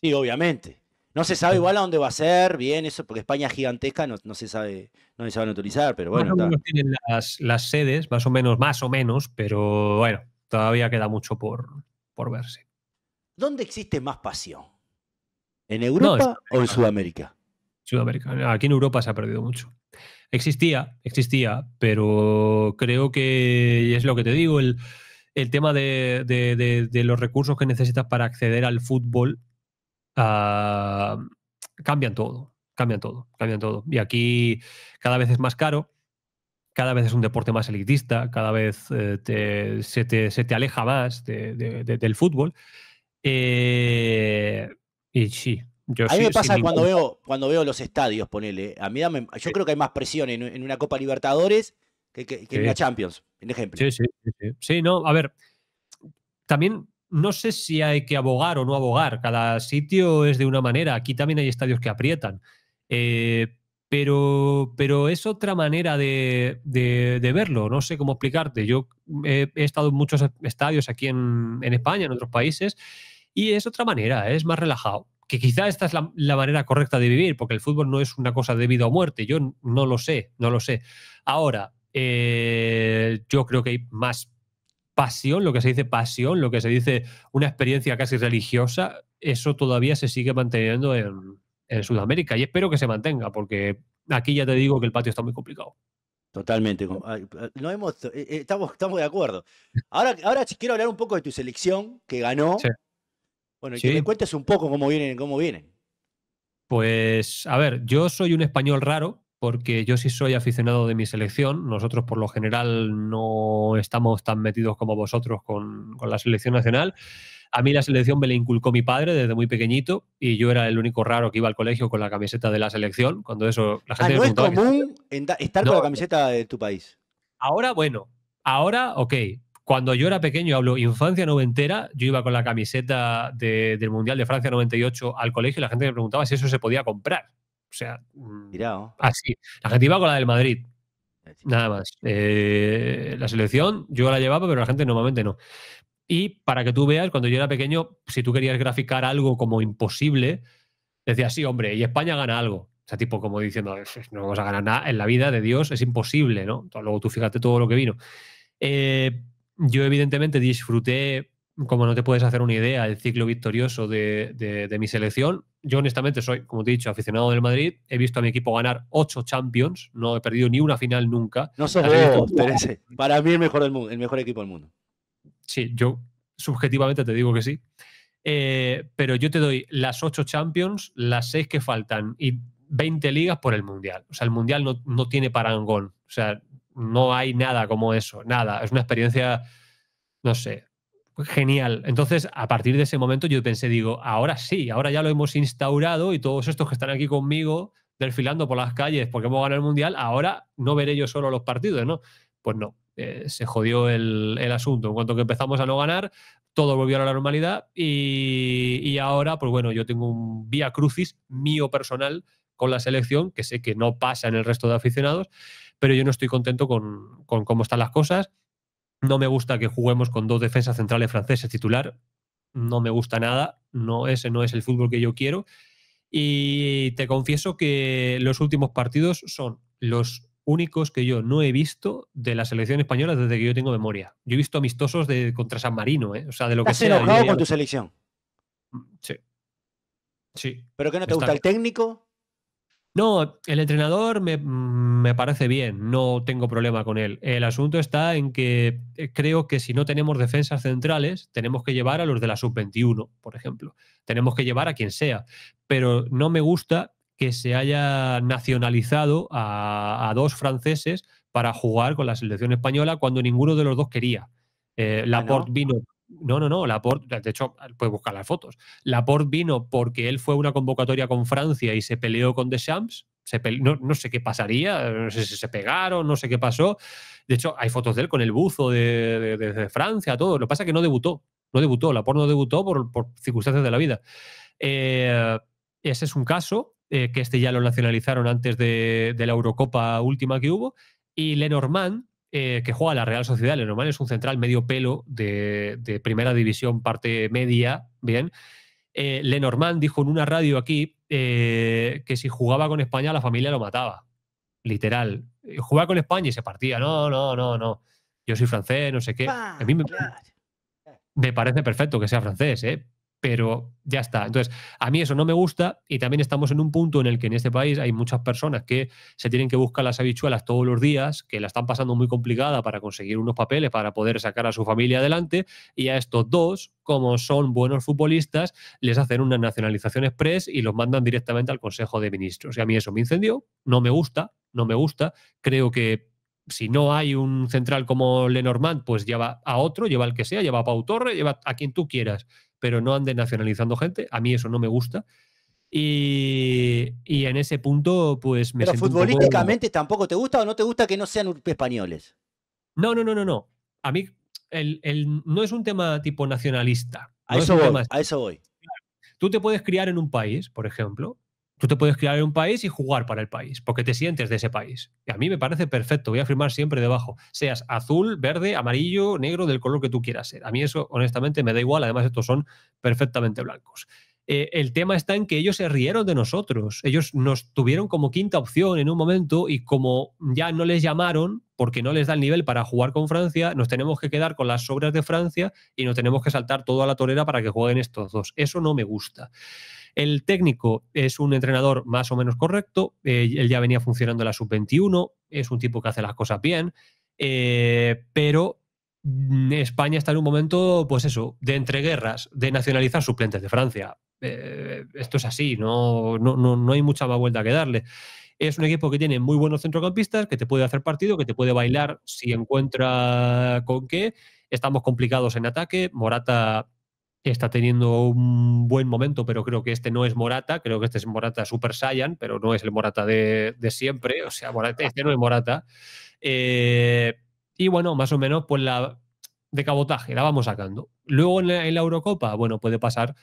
Sí, obviamente. No se sabe igual a dónde va a ser, bien, eso, porque España es gigantesca, no, se sabe, no se van a utilizar, pero bueno. tienen las, las, sedes, más o menos, más o menos, pero bueno, todavía queda mucho por, por verse. ¿Dónde existe más pasión? ¿En Europa o en Sudamérica? Sudamérica. Aquí en Europa se ha perdido mucho. Existía, existía, pero creo que es lo que te digo, el, el tema de los recursos que necesitas para acceder al fútbol Ah, cambian todo, cambian todo, cambian todo. Y aquí cada vez es más caro, cada vez es un deporte más elitista, cada vez eh, se, te, aleja más del fútbol. Eh, y sí, yo a mí me pasa cuando veo, cuando veo los estadios, ponele. A mí yo creo que hay más presión en, una Copa Libertadores que, en una Champions, en ejemplo. Sí, sí, sí. no, a ver, también no sé si hay que abogar o no abogar. Cada sitio es de una manera. Aquí también hay estadios que aprietan. Eh, pero, pero es otra manera de, verlo. No sé cómo explicarte. Yo eh, he, estado en muchos estadios aquí en, España, en otros países, y es otra manera, ¿eh? es más relajado. Que quizá esta es la, manera correcta de vivir, porque el fútbol no es una cosa de vida o muerte. Yo no lo sé, no lo sé. Ahora, yo creo que hay más pasión, lo que se dice pasión, lo que se dice una experiencia casi religiosa, eso todavía se sigue manteniendo en, Sudamérica y espero que se mantenga porque aquí ya te digo que el patio está muy complicado. Totalmente. No hemos, eh, eh, estamos, estamos de acuerdo. Ahora, ahora quiero hablar un poco de tu selección que ganó. Bueno, y que me cuentes un poco cómo vienen, cómo vienen. Pues, a ver, yo soy un español raro, porque yo sí soy aficionado de mi selección. Nosotros por lo general no estamos tan metidos como vosotros con, la selección nacional. A mí la selección me la inculcó mi padre desde muy pequeñito y yo era el único raro que iba al colegio con la camiseta de la selección. Cuando eso la ah, gente ah, no es común estar con la camiseta de tu país. Ahora, bueno, ahora, ok. Cuando yo era pequeño, hablo infancia noventera, yo iba con la camiseta del Mundial de Francia 98 al colegio y la gente me preguntaba si eso se podía comprar. O sea, mm, así. La gente iba con la del Madrid. Nada más. Eh, la selección yo la llevaba, pero la gente normalmente no. Y para que tú veas, cuando yo era pequeño, si tú querías graficar algo como imposible, decías, sí, hombre, y España gana algo. O sea, tipo como diciendo, no vamos a ganar nada en la vida de Dios, es imposible, ¿no? luego tú fíjate todo lo que vino. Eh, yo evidentemente disfruté, como no te puedes hacer una idea, el ciclo victorioso de mi selección yo honestamente soy, como te he dicho, aficionado del Madrid. He visto a mi equipo ganar ocho Champions. No he perdido ni una final nunca. No sé. Para mí el mejor mundo, el mejor equipo del mundo. Sí, yo subjetivamente te digo que sí. Eh, pero yo te doy las ocho Champions, las seis que faltan y 20 ligas por el Mundial. O sea, el Mundial no, no tiene parangón. O sea, no hay nada como eso, nada. Es una experiencia, no sé, Genial. Entonces, a partir de ese momento yo pensé, digo, ahora sí, ahora ya lo hemos instaurado y todos estos que están aquí conmigo desfilando por las calles porque hemos ganado el Mundial, ahora no veré yo solo los partidos, ¿no? Pues no, eh, se jodió el, asunto. En cuanto que empezamos a no ganar, todo volvió a la normalidad y, ahora, pues bueno, yo tengo un vía crucis mío personal con la selección, que sé que no pasa en el resto de aficionados, pero yo no estoy contento con cómo están las cosas no me gusta que juguemos con dos defensas centrales franceses titular. No me gusta nada. No, ese no es el fútbol que yo quiero. Y te confieso que los últimos partidos son los únicos que yo no he visto de la selección española desde que yo tengo memoria. Yo he visto amistosos de contra San Marino, ¿eh? o sea, de lo que sea. enojado con tu selección? Sí. Sí. ¿Pero qué no te gusta el técnico? No, el entrenador me, parece bien, no tengo problema con él. El asunto está en que eh, creo que si no tenemos defensas centrales, tenemos que llevar a los de la sub-21, por ejemplo. Tenemos que llevar a quien sea. Pero no me gusta que se haya nacionalizado a, dos franceses para jugar con la selección española cuando ninguno de los dos quería. La eh, Laporte vino no, no, no. Laporte, de hecho, puedes buscar las fotos. Laporte vino porque él fue a una convocatoria con Francia y se peleó con Deschamps. Se no, sé qué pasaría, no sé si se pegaron, no sé qué pasó. De hecho, hay fotos de él con el buzo de, Francia, todo. Lo que pasa es que no debutó. No debutó. Laporte no debutó por, circunstancias de la vida. Eh, ese es un caso, eh, que este ya lo nacionalizaron antes de la Eurocopa última que hubo. Y Lenormand, eh, que juega la Real Sociedad, Lenormand es un central medio pelo de, primera división, parte media, bien. Eh, Lenormand dijo en una radio aquí eh, que si jugaba con España la familia lo mataba, literal. Jugaba con España y se partía, no, no, no, no. Yo soy francés, no sé qué. A mí me parece perfecto que sea francés, ¿eh? pero ya está. Entonces, a mí eso no me gusta y también estamos en un punto en el que en este país hay muchas personas que se tienen que buscar las habichuelas todos los días, que la están pasando muy complicada para conseguir unos papeles para poder sacar a su familia adelante y a estos dos, como son buenos futbolistas, les hacen una nacionalización express y los mandan directamente al Consejo de Ministros. Y a mí eso me incendió, no me gusta, no me gusta, creo que si no hay un central como Lenormand, pues lleva a otro, lleva al que sea, lleva a Pau Torre, lleva a quien tú quieras pero no ande nacionalizando gente. A mí eso no me gusta. Y, en ese punto, pues me... Pero futbolísticamente tampoco te gusta o no te gusta que no sean españoles. No, no, no, no, no. A mí no es un tema tipo nacionalista. A, eso, voy, a eso voy. Tú te puedes criar en un país, por ejemplo, Tú te puedes crear en un país y jugar para el país, porque te sientes de ese país. Y a mí me parece perfecto, voy a firmar siempre debajo, seas azul, verde, amarillo, negro, del color que tú quieras ser. A mí eso, honestamente, me da igual, además estos son perfectamente blancos. Eh, el tema está en que ellos se rieron de nosotros, ellos nos tuvieron como quinta opción en un momento y como ya no les llamaron, porque no les da el nivel para jugar con Francia, nos tenemos que quedar con las sobras de Francia y nos tenemos que saltar todo a la torera para que jueguen estos dos. Eso no me gusta. El técnico es un entrenador más o menos correcto, eh, él ya venía funcionando en la sub-21, es un tipo que hace las cosas bien, eh, pero mm, España está en un momento, pues eso, de entreguerras, de nacionalizar suplentes de Francia. Eh, esto es así, no, no, no hay mucha más vuelta que darle. Es un equipo que tiene muy buenos centrocampistas, que te puede hacer partido, que te puede bailar si encuentra con qué. Estamos complicados en ataque. Morata está teniendo un buen momento, pero creo que este no es Morata, creo que este es Morata Super Saiyan, pero no es el Morata de, siempre, o sea, este no es Morata. Eh, y bueno, más o menos, pues la de cabotaje la vamos sacando. Luego en la, Eurocopa, bueno, puede pasar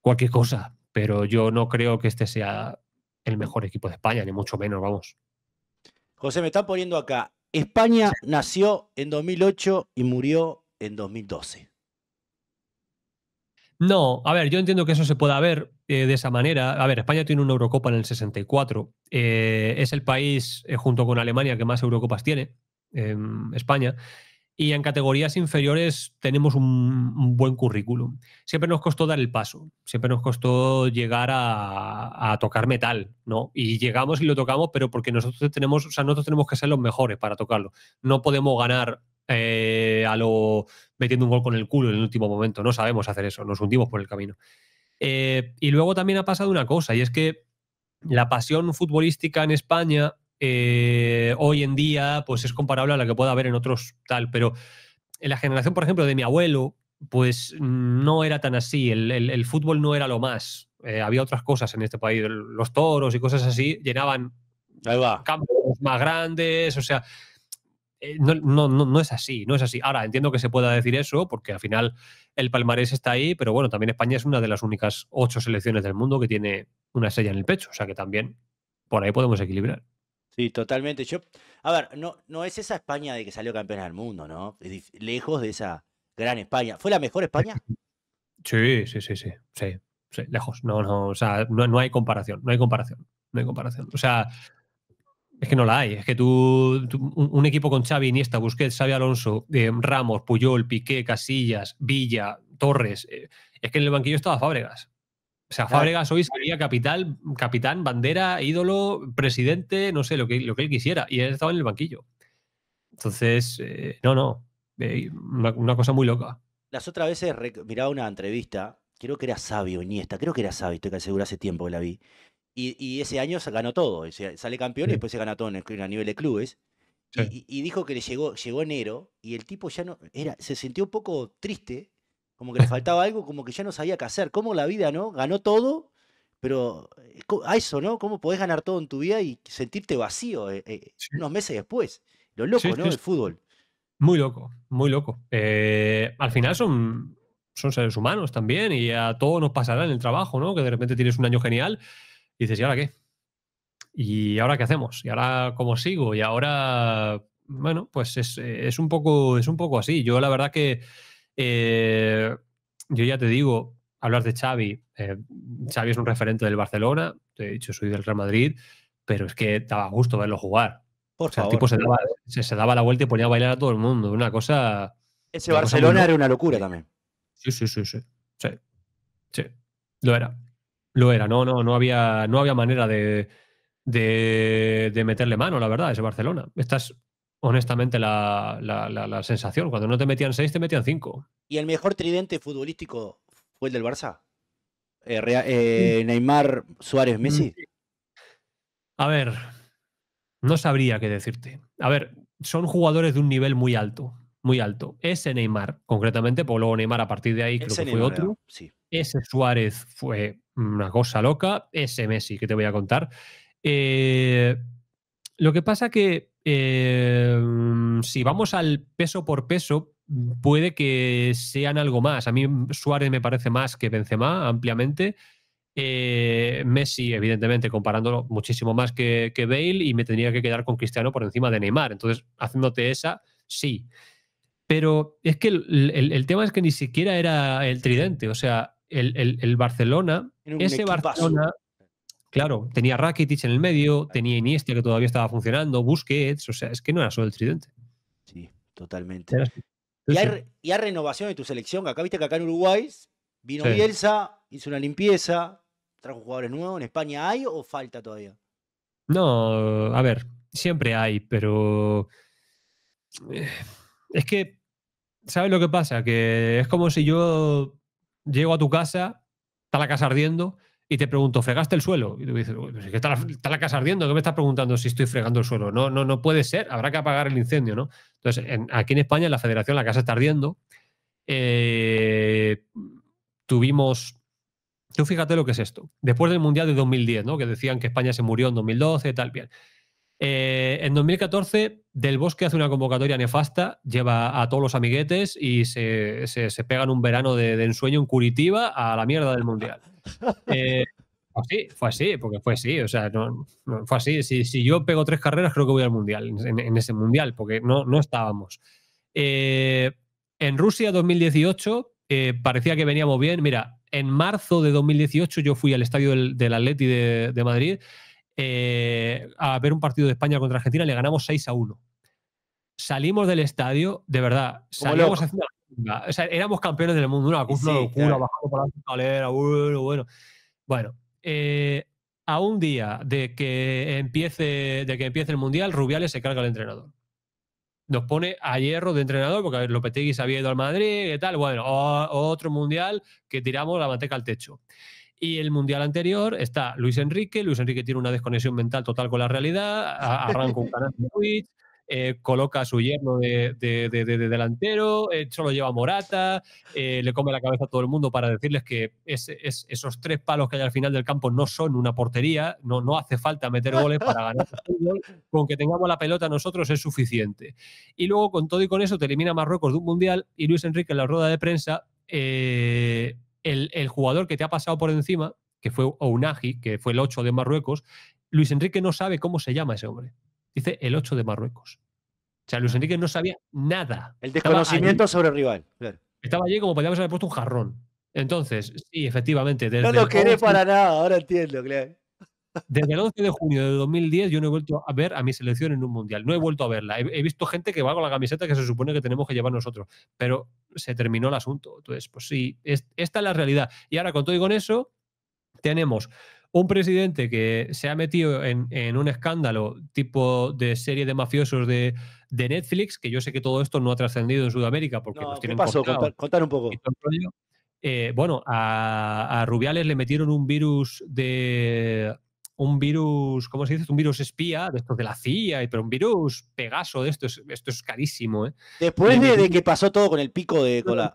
cualquier cosa, pero yo no creo que este sea el mejor equipo de España, ni mucho menos, vamos. José, me está poniendo acá. España nació en 2008 y murió en 2012. No, a ver, yo entiendo que eso se pueda ver eh, de esa manera. A ver, España tiene una Eurocopa en el 64. Eh, es el país, eh, junto con Alemania, que más Eurocopas tiene, em, España. Y en categorías inferiores tenemos un, buen currículum. Siempre nos costó dar el paso, siempre nos costó llegar a, a, tocar metal, ¿no? Y llegamos y lo tocamos, pero porque nosotros tenemos, o sea, nosotros tenemos que ser los mejores para tocarlo. No podemos ganar eh, a lo metiendo un gol con el culo en el último momento. No sabemos hacer eso, nos hundimos por el camino. Eh, y luego también ha pasado una cosa, y es que la pasión futbolística en España eh, hoy en día pues es comparable a la que pueda haber en otros tal, pero en la generación, por ejemplo, de mi abuelo, pues mm, no era tan así, el, el, fútbol no era lo más, había otras cosas en este país, los toros y cosas así llenaban campos más grandes, o sea, eh, no, no, no, es así, no es así. Ahora, entiendo que se pueda decir eso, porque al final el palmarés está ahí, pero bueno, también España es una de las únicas ocho selecciones del mundo que tiene una sella en el pecho, o sea que también por ahí podemos equilibrar. Sí, totalmente. Yo, a ver, no, no es esa España de que salió campeona del mundo, ¿no? Lejos de esa gran España. ¿Fue la mejor España? Sí, sí, sí, sí, sí, lejos. No, no, o sea, no hay comparación, no hay comparación, no hay comparación. O sea, es que no la hay. Es que tú, un equipo con Xavi, Iniesta, Busquets, Xavi Alonso, eh, Ramos, Puyol, Piqué, Casillas, Villa, Torres. Eh, es que en el banquillo estaba Fábregas. O sea, Fábregas hoy sería capital, capitán, bandera, ídolo, presidente, no sé, lo que, lo que él quisiera. Y él estaba en el banquillo. Entonces, eh, no, no. Una, cosa muy loca. Las otras veces miraba una entrevista, creo que era Sabio Iniesta, creo que era Sabio, estoy seguro hace tiempo que la vi, y, ese año se ganó todo, sale campeón y después se gana todo en el, a nivel de clubes. Y, dijo que le llegó, llegó enero y el tipo ya no, era, se sintió un poco triste, como que le faltaba algo, como que ya no sabía qué hacer. como la vida, no? Ganó todo, pero eh, a eso, ¿no? ¿Cómo podés ganar todo en tu vida y sentirte vacío eh, eh, unos meses después? Lo loco, ¿no? El fútbol. Muy loco, muy loco. al final son, son seres humanos también y a todos nos pasará en el trabajo, ¿no? Que de repente tienes un año genial y dices, ¿y ahora qué? ¿Y ahora qué hacemos? ¿Y ahora cómo sigo? Y ahora, bueno, pues es, eh, un, poco, es un poco así. Yo la verdad que, eh, yo ya te digo, hablar de Xavi, eh, Xavi es un referente del Barcelona, te he dicho, soy del Real Madrid, pero es que daba gusto verlo jugar. Por el tipo se daba, la vuelta y ponía a bailar a todo el mundo. Una cosa. Ese Barcelona era una locura también. Sí, sí, sí, sí. Sí. sí. Lo era. Lo era, no, no, no había, no había manera de, de, meterle mano, la verdad, Es ese Barcelona. Esta es honestamente la, sensación. Cuando no te metían seis, te metían cinco. ¿Y el mejor tridente futbolístico fue el del Barça? Eh, eh, Neymar, Suárez, mm, Messi. A ver, no sabría qué decirte. A ver, son jugadores de un nivel muy alto muy alto. Ese Neymar, concretamente, porque luego Neymar a partir de ahí creo que fue otro. Sí. Ese Suárez fue una cosa loca. Ese Messi, que te voy a contar. Eh, lo que pasa que em, si vamos al peso por peso, puede que sean algo más. A mí Suárez me parece más que Benzema ampliamente. Eh, Messi, evidentemente, comparándolo muchísimo más que, que Bale y me tendría que quedar con Cristiano por encima de Neymar. Entonces, haciéndote esa, sí. Pero es que el, tema es que ni siquiera era el tridente, o sea, el, el Barcelona, ese Barcelona, claro, tenía Rakitic en el medio, tenía Iniesta que todavía estaba funcionando, Busquets, o sea, es que no era solo el tridente. Sí, totalmente. Y hay, y renovación de tu selección. Acá viste que acá en Uruguay vino Bielsa, hizo una limpieza, trajo jugadores nuevos. ¿En España hay o falta todavía? No, a ver, siempre hay, pero. Eh, es que, ¿sabes lo que pasa? Que es como si yo llego a tu casa, está la casa ardiendo, y te pregunto, ¿fregaste el suelo? Y tú dices, está la, casa ardiendo, ¿qué me estás preguntando si estoy fregando el suelo? No, no, no puede ser, habrá que apagar el incendio, ¿no? Entonces, aquí en España, en la federación, la casa está ardiendo. Eh, tuvimos. Tú fíjate lo que es esto. Después del Mundial de 2010, ¿no? Que decían que España se murió en 2012, tal, bien. Eh, en 2014, Del Bosque hace una convocatoria nefasta, lleva a todos los amiguetes y se, pegan un verano de, ensueño en Curitiba a la mierda del Mundial. Eh, fue así, porque fue así, o sea, fue así. Si, yo pego tres carreras, creo que voy al Mundial, en, ese Mundial, porque no, no estábamos. Eh, en Rusia 2018 parecía que veníamos bien. Mira, en marzo de 2018 yo fui al estadio del, Atleti de, de Madrid eh, a ver un partido de España contra Argentina, le ganamos 6 a 1. Salimos del estadio, de verdad, salimos haciendo la o sea, éramos campeones del mundo, una, locura, la escalera, bueno, bueno. Bueno, eh, a un día de que empiece, de que empiece el Mundial, Rubiales se carga al entrenador. Nos pone a hierro de entrenador, porque a ver, Lopetegui se había ido al Madrid, y tal, bueno, otro Mundial que tiramos la manteca al techo. Y el mundial anterior está Luis Enrique. Luis Enrique tiene una desconexión mental total con la realidad. Arranca un canal de Twitch. Eh, coloca a su yerno de, delantero, eh, solo lleva Morata, eh, le come la cabeza a todo el mundo para decirles que esos tres palos que hay al final del campo no son una portería, no, no hace falta meter goles para ganar. con que tengamos la pelota nosotros es suficiente. Y luego, con todo y con eso, te elimina Marruecos de un mundial y Luis Enrique en la rueda de prensa el, jugador que te ha pasado por encima, que fue Ounagi, que fue el 8 de Marruecos, Luis Enrique no sabe cómo se llama ese hombre. Dice el 8 de Marruecos. O sea, Luis Enrique no sabía nada. El desconocimiento sobre el rival. Estaba allí como podíamos haber puesto un jarrón. Entonces, sí, efectivamente. no lo querés para nada, ahora entiendo, claro. Desde el 11 de junio de 2010 yo no he vuelto a ver a mi selección en un mundial, no he vuelto a verla. He, visto gente que va con la camiseta que se supone que tenemos que llevar nosotros, pero se terminó el asunto. Entonces, pues sí, esta es la realidad. Y ahora con todo y con eso, tenemos un presidente que se ha metido en, un escándalo tipo de serie de mafiosos de, Netflix, que yo sé que todo esto no ha trascendido en Sudamérica porque nos pues, tienen pasó? Contar, un poco. Eh, bueno, a, Rubiales le metieron un virus de un virus, ¿cómo se dice? Un virus espía, de estos de la CIA, pero un virus Pegaso de esto, esto es carísimo. ¿eh? Después de, que pasó todo con el pico de cola.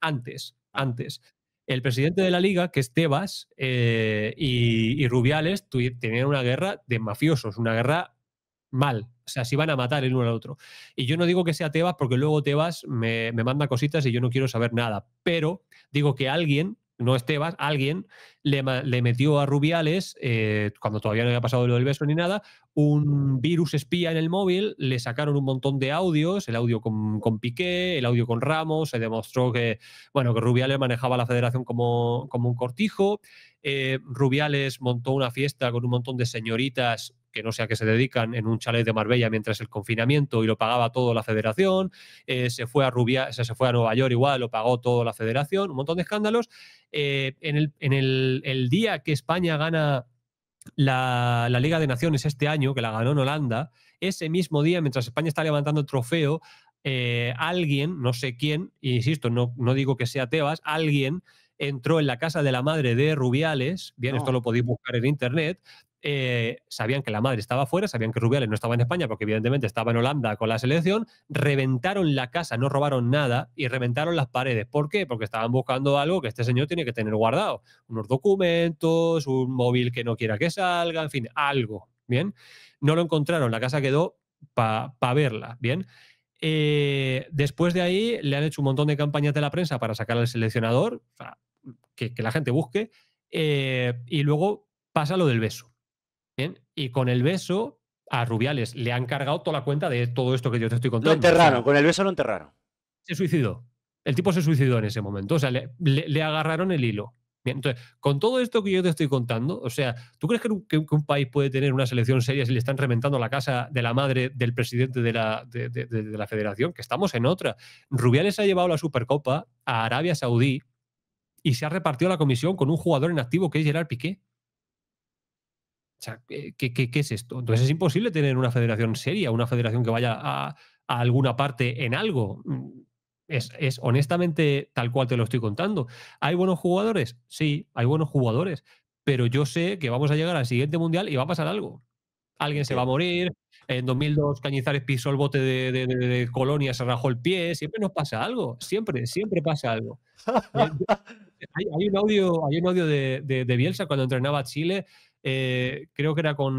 antes, ah. antes. El presidente de la liga, que es Tebas, eh, y, Rubiales tenían una guerra de mafiosos, una guerra mal. O sea, se van a matar el uno al otro. Y yo no digo que sea Tebas, porque luego Tebas me, me manda cositas y yo no quiero saber nada. Pero digo que alguien no Estebas, alguien le, metió a Rubiales, eh, cuando todavía no había pasado lo del beso ni nada, un virus espía en el móvil, le sacaron un montón de audios, el audio con, Piqué, el audio con Ramos, se demostró que, bueno, que Rubiales manejaba la federación como, un cortijo, eh, Rubiales montó una fiesta con un montón de señoritas que no sea que se dedican, en un chalet de Marbella mientras el confinamiento y lo pagaba todo la federación, eh, se, fue a Rubia, se fue a Nueva York igual, lo pagó todo la federación, un montón de escándalos. Eh, en, el, día que España gana la, Liga de Naciones este año, que la ganó en Holanda, ese mismo día, mientras España está levantando el trofeo, eh, alguien, no sé quién, insisto, no, no digo que sea Tebas, alguien entró en la casa de la madre de Rubiales, bien, esto lo podéis buscar en internet, eh, sabían que la madre estaba fuera, sabían que Rubiales no estaba en España porque evidentemente estaba en Holanda con la selección, reventaron la casa, no robaron nada y reventaron las paredes. ¿Por qué? Porque estaban buscando algo que este señor tiene que tener guardado, unos documentos, un móvil que no quiera que salga, en fin, algo. Bien, no lo encontraron, la casa quedó para verla. Bien. Eh, después de ahí le han hecho un montón de campañas de la prensa para sacar al seleccionador que, la gente busque. Eh, y luego pasa lo del beso. Y con el beso, a Rubiales le han cargado toda la cuenta de todo esto que yo te estoy contando. Lo enterraron, con el beso lo enterraron. Se suicidó. El tipo se suicidó en ese momento. O sea, le, agarraron el hilo. entonces, con todo esto que yo te estoy contando, o sea, ¿tú crees que un, país puede tener una selección seria si le están reventando la casa de la madre del presidente de la, de, la federación? Que estamos en otra. Rubiales ha llevado la Supercopa a Arabia Saudí y se ha repartido la comisión con un jugador en activo que es Gerard Piqué. O sea, eh, ¿qué, es esto? Entonces es imposible tener una federación seria, una federación que vaya a, alguna parte en algo. Mm, es, honestamente tal cual te lo estoy contando. ¿Hay buenos jugadores? Sí, hay buenos jugadores. Pero yo sé que vamos a llegar al siguiente mundial y va a pasar algo. Alguien se va a morir. En 2002 Cañizares pisó el bote de, de Colonia, se rajó el pie. Siempre nos pasa algo. Siempre, siempre pasa algo. Eh, hay, un audio, hay un audio de, Bielsa cuando entrenaba a Chile, eh, creo que era con,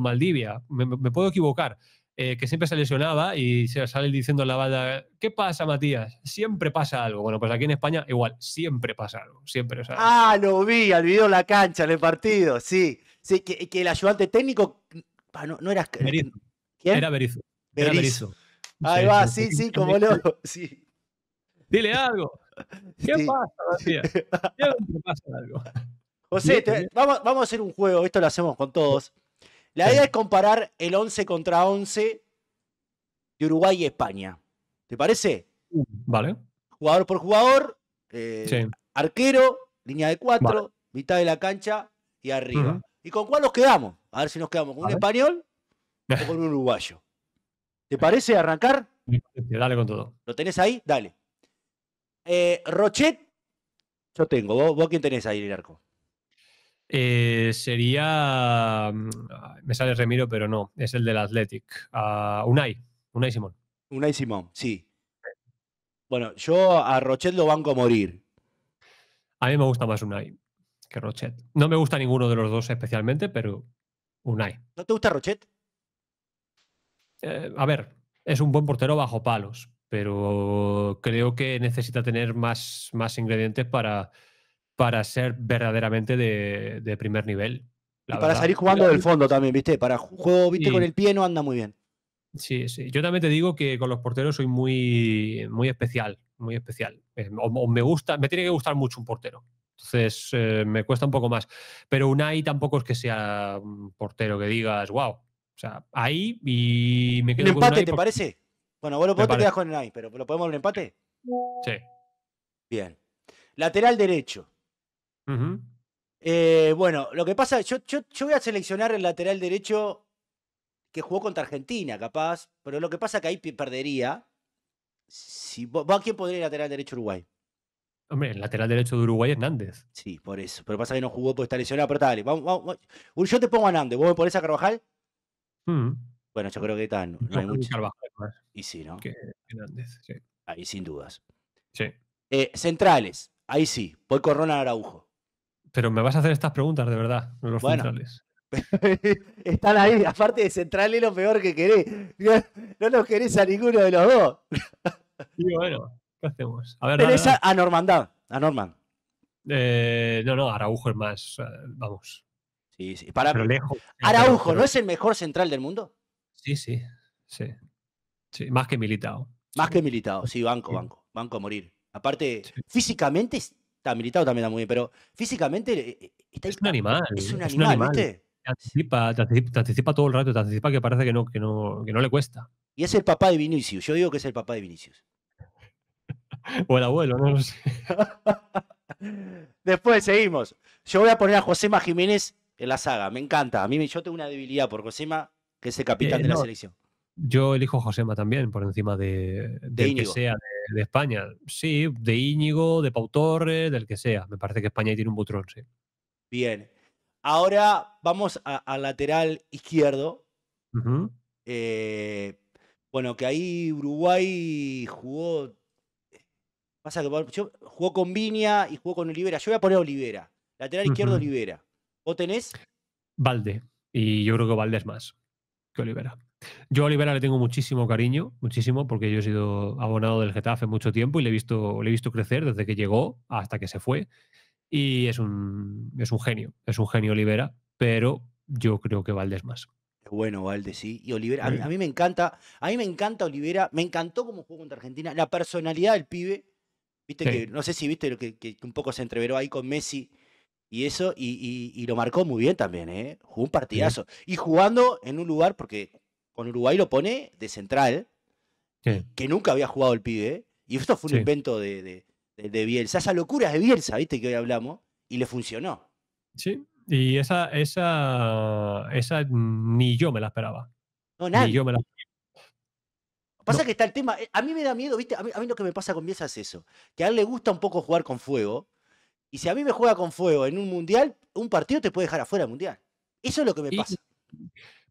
Maldivia, me, puedo equivocar, eh, que siempre se lesionaba y se sale diciendo a la banda, ¿qué pasa Matías? Siempre pasa algo. Bueno, pues aquí en España igual, siempre pasa algo, siempre. ah, lo vi, al video la cancha el partido, sí. Sí, que, el ayudante técnico, no, era... ¿Quién? Era Berizzo. Ahí va, sí, sí, como no. Sí. Dile algo. ¿Qué pasa, pasa José, este vamos, a hacer un juego, esto lo hacemos con todos. La idea es comparar el 11 contra 11 de Uruguay y España. ¿Te parece? Uh, vale. Jugador por jugador, eh, arquero, línea de 4, mitad de la cancha y arriba. ¿Y con cuál nos quedamos? A ver si nos quedamos con un español o con un uruguayo. ¿Te parece arrancar? Dale con todo. ¿Lo tenés ahí? Dale. Eh, Rochet, yo tengo. ¿Vos, quién tenés ahí en el arco? Eh, sería. Mm, me sale Remiro, pero no. Es el del Athletic. Unay, Unai. Unai Simón. Unai Simón, sí. Bueno, yo a Rochet lo banco a morir. A mí me gusta más Unai que Rochet. No me gusta ninguno de los dos especialmente, pero Unai. ¿No te gusta Rochet? Eh, a ver, es un buen portero bajo palos, pero creo que necesita tener más, más ingredientes para, para ser verdaderamente de, primer nivel. Y para salir jugando del fondo también, ¿viste? Para juego, ¿viste? con el pie no anda muy bien. Sí, sí. Yo también te digo que con los porteros soy muy, muy especial, muy especial. Eh, o, me gusta, me tiene que gustar mucho un portero. Entonces eh, me cuesta un poco más. Pero un Unai tampoco es que sea un portero que digas, wow. O sea, ahí y me quedo. ¿Un empate, te parece? Bueno, vos, lo te con el pero ¿lo podemos un empate? Sí. Bien. Lateral derecho. Eh, bueno, lo que pasa, yo, yo, voy a seleccionar el lateral derecho que jugó contra Argentina, capaz, pero lo que pasa es que ahí perdería. Si, a quién podría ir lateral derecho Uruguay? Hombre, el lateral derecho de Uruguay es Nández. Sí, por eso. Pero pasa que no jugó porque está lesionado, pero dale. yo te pongo a Nández. ¿Vos me pones a Carvajal? Mm. Bueno, yo creo que tan, no, hay mucho. y sí, ¿no? sí. Ahí sin dudas. Sí. Eh, centrales, ahí sí, voy con a Araujo. Pero me vas a hacer estas preguntas, de verdad, los Están ahí, aparte de centrales, lo peor que querés. No los querés a ninguno de los dos. Y bueno, ¿qué hacemos? A ver, Tenés a, Normandad, a Norman. Eh, no, no, Araujo es más, eh, vamos. Sí, sí, para Pero lejos. Araujo, ¿no es el mejor central del mundo? Sí, sí, sí. Más que militado. Más que militado, sí, banco, banco. Banco a morir. Aparte, físicamente está militado también está muy bien, pero físicamente eh, eh, está es, un animal, es un animal. Es un ¿viste? Te anticipa, todo el rato, te anticipa que parece que no, que no, que no le cuesta. Y es el papá de Vinicius, yo digo que es el papá de Vinicius. o el abuelo, no lo sé. Después seguimos. Yo voy a poner a Josema Jiménez en la saga, me encanta. A mí yo tengo una debilidad por Josema que es el capitán eh, de la selección. Yo elijo a Josema también, por encima de, de que sea de, España. Sí, de Íñigo, de Pau del que sea. Me parece que España tiene un butrón, sí. Bien. Ahora vamos al lateral izquierdo. Eh, bueno, que ahí Uruguay jugó. Pasa que jugó con Viña y jugó con Olivera. Yo voy a poner Olivera. Lateral izquierdo, Olivera. ¿Vos tenés? Valde. Y yo creo que Valde es más que Olivera. Yo a Olivera le tengo muchísimo cariño, muchísimo, porque yo he sido abonado del Getafe mucho tiempo y le he visto, le he visto crecer desde que llegó hasta que se fue. Y es un, es un genio, es un genio Olivera, pero yo creo que Valdés más. Bueno, Valdés sí. Y Olivera, a mí, me encanta, a mí me encanta Olivera, me encantó como jugó contra Argentina, la personalidad del pibe, viste que, no sé si viste lo que, que, un poco se entreveró ahí con Messi, y eso, y, y, lo marcó muy bien también, ¿eh? Jugó un partidazo. Y jugando en un lugar, porque con Uruguay lo pone de central, que nunca había jugado el pibe. Y esto fue un invento de, de, de, Bielsa. esa locura de Bielsa, ¿viste? Que hoy hablamos. Y le funcionó. Sí, y esa, esa, esa ni yo me la esperaba. No, nadie. Pasa que está el tema. Eh, a mí me da miedo, ¿viste? a mí lo que me pasa con Bielsa es eso. Que a él le gusta un poco jugar con fuego y si a mí me juega con fuego en un mundial, un partido te puede dejar afuera del mundial. Eso es lo que me pasa.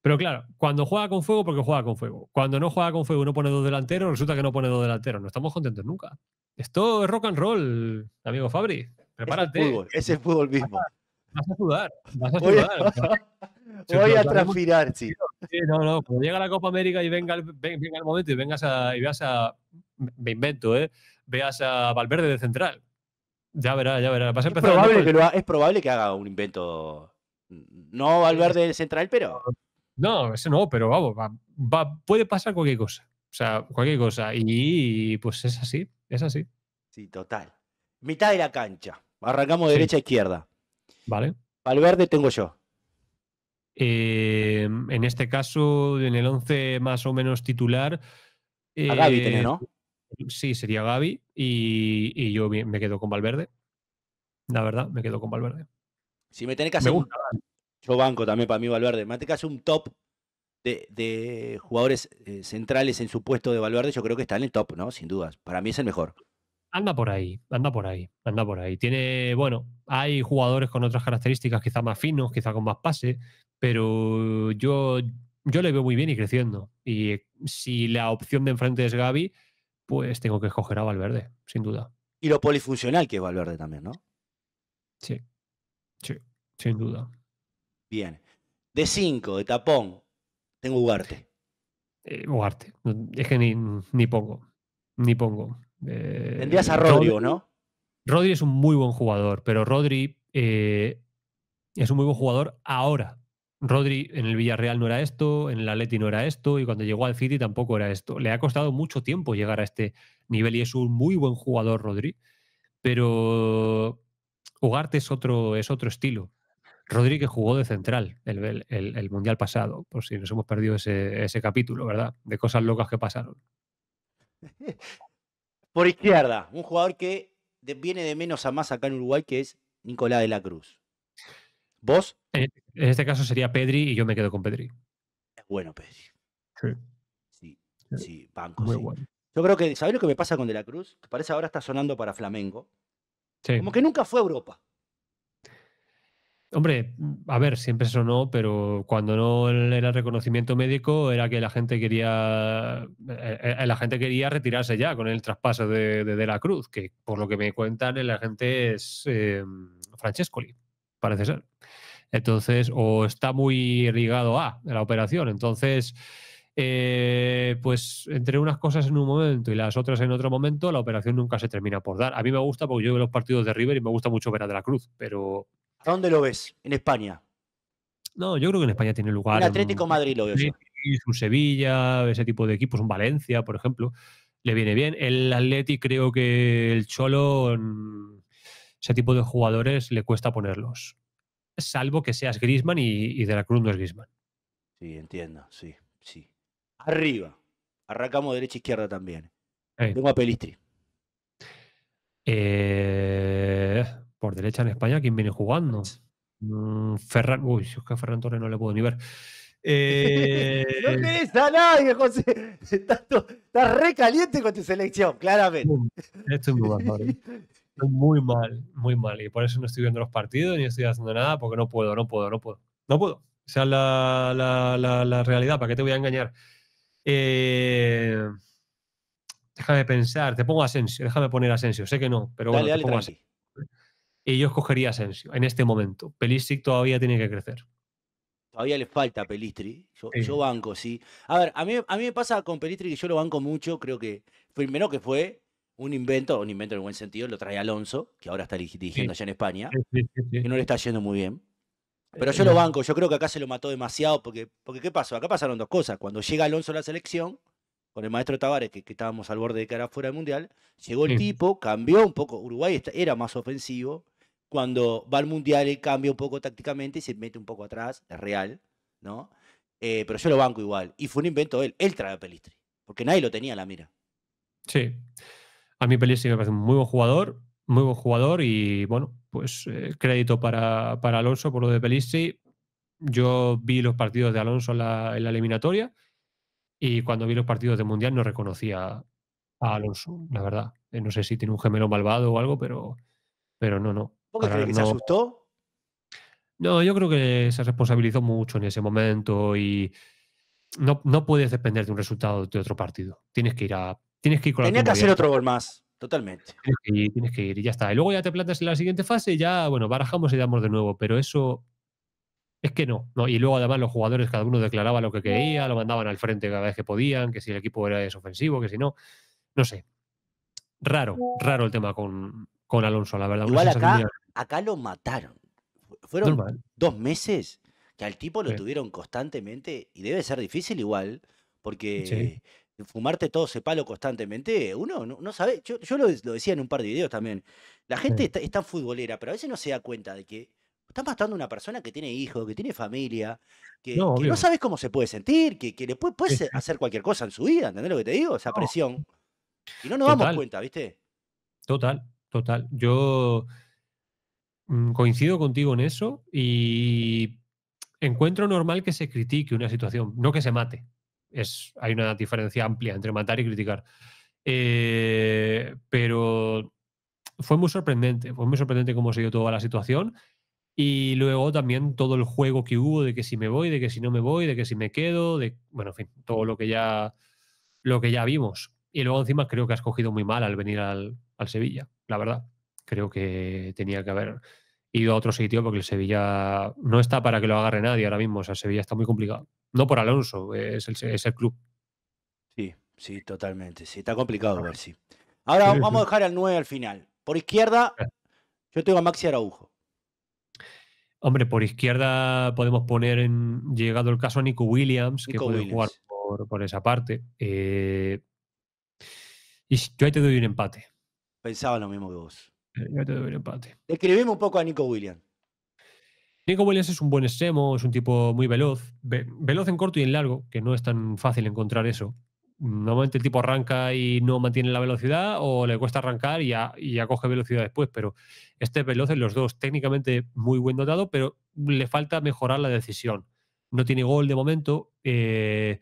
Pero claro, cuando juega con fuego, porque juega con fuego. Cuando no juega con fuego, no pone dos delanteros, resulta que no pone dos delanteros. No estamos contentos nunca. Esto es rock and roll, amigo Fabri. Prepárate. Es el fútbol, es fútbol mismo. Vas a jugar. vas a jugar. Voy a transpirar, sí. sí. No, no, cuando llega la Copa América y venga el, venga momento y vengas a, y veas a, me invento, ¿eh? veas a Valverde de central ya verá, ya verá. Vas a empezar es, probable que es probable que haga un invento. Mm, no Valverde central, pero. No, ese no, pero vamos, puede pasar cualquier cosa. O sea, cualquier cosa. Y, pues es así, es así. Sí, total. Mitad de la cancha. Arrancamos derecha a izquierda. Vale. Valverde tengo yo. Eh, en este caso, en el 11 más o menos titular. a Gaby eh, ¿no? Sí, sería Gaby y, yo me quedo con Valverde. La verdad, me quedo con Valverde. Si me tiene que hacer Un... Yo banco también para mí Valverde. Me un top de, jugadores eh, centrales en su puesto de Valverde. Yo creo que está en el top, ¿no? Sin dudas. Para mí es el mejor. Anda por ahí, anda por ahí, anda por ahí. Tiene, bueno, hay jugadores con otras características, quizá más finos, quizá con más pase, pero yo, yo le veo muy bien y creciendo. Y eh, si la opción de enfrente es Gaby, pues tengo que escoger a Valverde, sin duda. Y lo polifuncional que es Valverde también, ¿no? Sí, sí, sin duda. Bien. De 5, de tapón, tengo Ugarte. Eh, Ugarte, es que ni, pongo, ni pongo. Eh, Tendrías a Rodri, ¿no? Rodri es un muy buen jugador, pero Rodri eh, es un muy buen jugador ahora, Rodri en el Villarreal no era esto, en el Atleti no era esto, y cuando llegó al City tampoco era esto. Le ha costado mucho tiempo llegar a este nivel y es un muy buen jugador, Rodri, pero Ugarte es otro, es otro estilo. Rodri que jugó de central el, Mundial pasado, por si nos hemos perdido ese, ese capítulo, ¿verdad? De cosas locas que pasaron. Por izquierda, un jugador que viene de menos a más acá en Uruguay, que es Nicolás de la Cruz. ¿Vos? Este, en, este caso sería Pedri y yo me quedo con Pedri. Es bueno, Pedri. Sí. Sí, sí, banco. Muy Bueno. Yo creo que, ¿sabéis lo que me pasa con De la Cruz? Que parece ahora está sonando para Flamengo. Como que nunca fue a Europa. Hombre, a ver, siempre sonó, pero cuando no era reconocimiento médico era que la gente quería eh, eh, la gente quería retirarse ya con el traspaso de De, la Cruz, que por lo que me cuentan la gente es eh, Francescoli, parece ser. Entonces, o está muy ligado a la operación. Entonces, eh, pues entre unas cosas en un momento y las otras en otro momento, la operación nunca se termina por dar. A mí me gusta porque yo veo los partidos de River y me gusta mucho ver a De la Cruz, pero. ¿A dónde lo ves? ¿En España? No, yo creo que en España tiene lugar. El Atlético Madrid lo veo. En, un Sevilla, ese tipo de equipos, un Valencia, por ejemplo, le viene bien. El Atleti creo que el Cholo, mm, ese tipo de jugadores le cuesta ponerlos salvo que seas Grisman y, De la Cruz no es Grisman. Sí, entiendo, sí, sí. Arriba. Arrancamos derecha izquierda también. Tengo a Pelistri. Eh, por derecha en España, ¿quién viene jugando? Mm, Ferran. Uy, es que a Ferran Torres no le puedo ni ver. Eh, no querés a José. Estás, re caliente con tu selección, claramente. Esto es muy muy mal, muy mal. Y por eso no estoy viendo los partidos ni estoy haciendo nada porque no puedo, no puedo, no puedo. No puedo. O sea, la, realidad, ¿para qué te voy a engañar? Eh, déjame pensar, te pongo Asensio, déjame poner Asensio, sé que no, pero bueno, te pongo Y yo escogería Asensio en este momento. Pelistri todavía tiene que crecer. Todavía le falta Pelistri. Yo, yo, banco, sí. A ver, a mí, a mí me pasa con Pelistri que yo lo banco mucho. Creo que primero que fue un invento, un invento en buen sentido, lo trae Alonso, que ahora está dirigiendo allá en España, que no le está yendo muy bien. Pero yo eh, lo banco, yo creo que acá se lo mató demasiado, porque, porque ¿qué pasó? Acá pasaron dos cosas. Cuando llega Alonso a la selección, con el maestro Tavares, que, estábamos al borde de cara fuera del Mundial, llegó el tipo, cambió un poco, Uruguay era más ofensivo, cuando va al Mundial él cambia un poco tácticamente y se mete un poco atrás, es real, ¿no? Eh, pero yo lo banco igual. Y fue un invento de él, él trae a Pelistri, porque nadie lo tenía la mira. Sí. A mí Pelistri me parece un muy buen jugador, muy buen jugador y bueno, pues eh, crédito para, para, Alonso por lo de Pelistri. Yo vi los partidos de Alonso en la, eliminatoria y cuando vi los partidos de Mundial no reconocía a Alonso, la verdad. Eh, no sé si tiene un gemelo malvado o algo, pero, pero no, no. qué que no... asustó? No, yo creo que se responsabilizó mucho en ese momento y no, no puedes depender de un resultado de otro partido. Tienes que ir a, Tienes que ir con la Tenía que hacer otro gol más, totalmente. Tienes que, ir, tienes que ir, y ya está. Y luego ya te plantas en la siguiente fase ya, bueno, barajamos y damos de nuevo, pero eso es que no, no. Y luego además los jugadores, cada uno declaraba lo que quería, lo mandaban al frente cada vez que podían, que si el equipo era desofensivo, que si no, no sé. Raro, raro el tema con, con Alonso, la verdad. Igual acá, lo mataron. Fueron dos meses que al tipo lo tuvieron constantemente y debe ser difícil igual, porque fumarte todo ese palo constantemente. Uno no, sabe, yo, lo, decía en un par de videos también, la gente está, es futbolera, pero a veces no se da cuenta de que estás matando a una persona que tiene hijos, que tiene familia, que no, sabes cómo se puede sentir, que, que le puede, hacer cualquier cosa en su vida, ¿entendés lo que te digo? Esa presión. Y no nos damos cuenta, ¿viste? Total, total. Yo mm, coincido contigo en eso y encuentro normal que se critique una situación, no que se mate hay una diferencia amplia entre matar y criticar. Eh, pero fue muy sorprendente, fue muy sorprendente cómo se dio toda la situación. Y luego también todo el juego que hubo de que si me voy, de que si no me voy, de que si me quedo, de bueno, en fin, todo lo que ya lo que ya vimos. Y luego encima creo que has cogido muy mal al venir al, al Sevilla, la verdad. Creo que tenía que haber ido a otro sitio porque el Sevilla no está para que lo agarre nadie ahora mismo. O sea, Sevilla está muy complicado. No por Alonso, es el, club. Sí, sí, totalmente. Sí, está complicado ver, sí. Ahora vamos a dejar al 9 al final. Por izquierda, eh. yo tengo a Maxi Araujo. Hombre, por izquierda podemos poner en llegado el caso a Nico Williams, que puede jugar por, esa parte. Eh, y yo ahí te doy un empate. Pensaba lo mismo que vos. Eh, yo ahí te doy un empate. Escribimos un poco a Nico Williams. Nico Williams es un buen extremo, es un tipo muy veloz, veloz en corto y en largo, que no es tan fácil encontrar eso. Normalmente el tipo arranca y no mantiene la velocidad o le cuesta arrancar y ya, coge velocidad después, pero este es veloz en los dos, técnicamente muy buen dotado, pero le falta mejorar la decisión. No tiene gol de momento eh,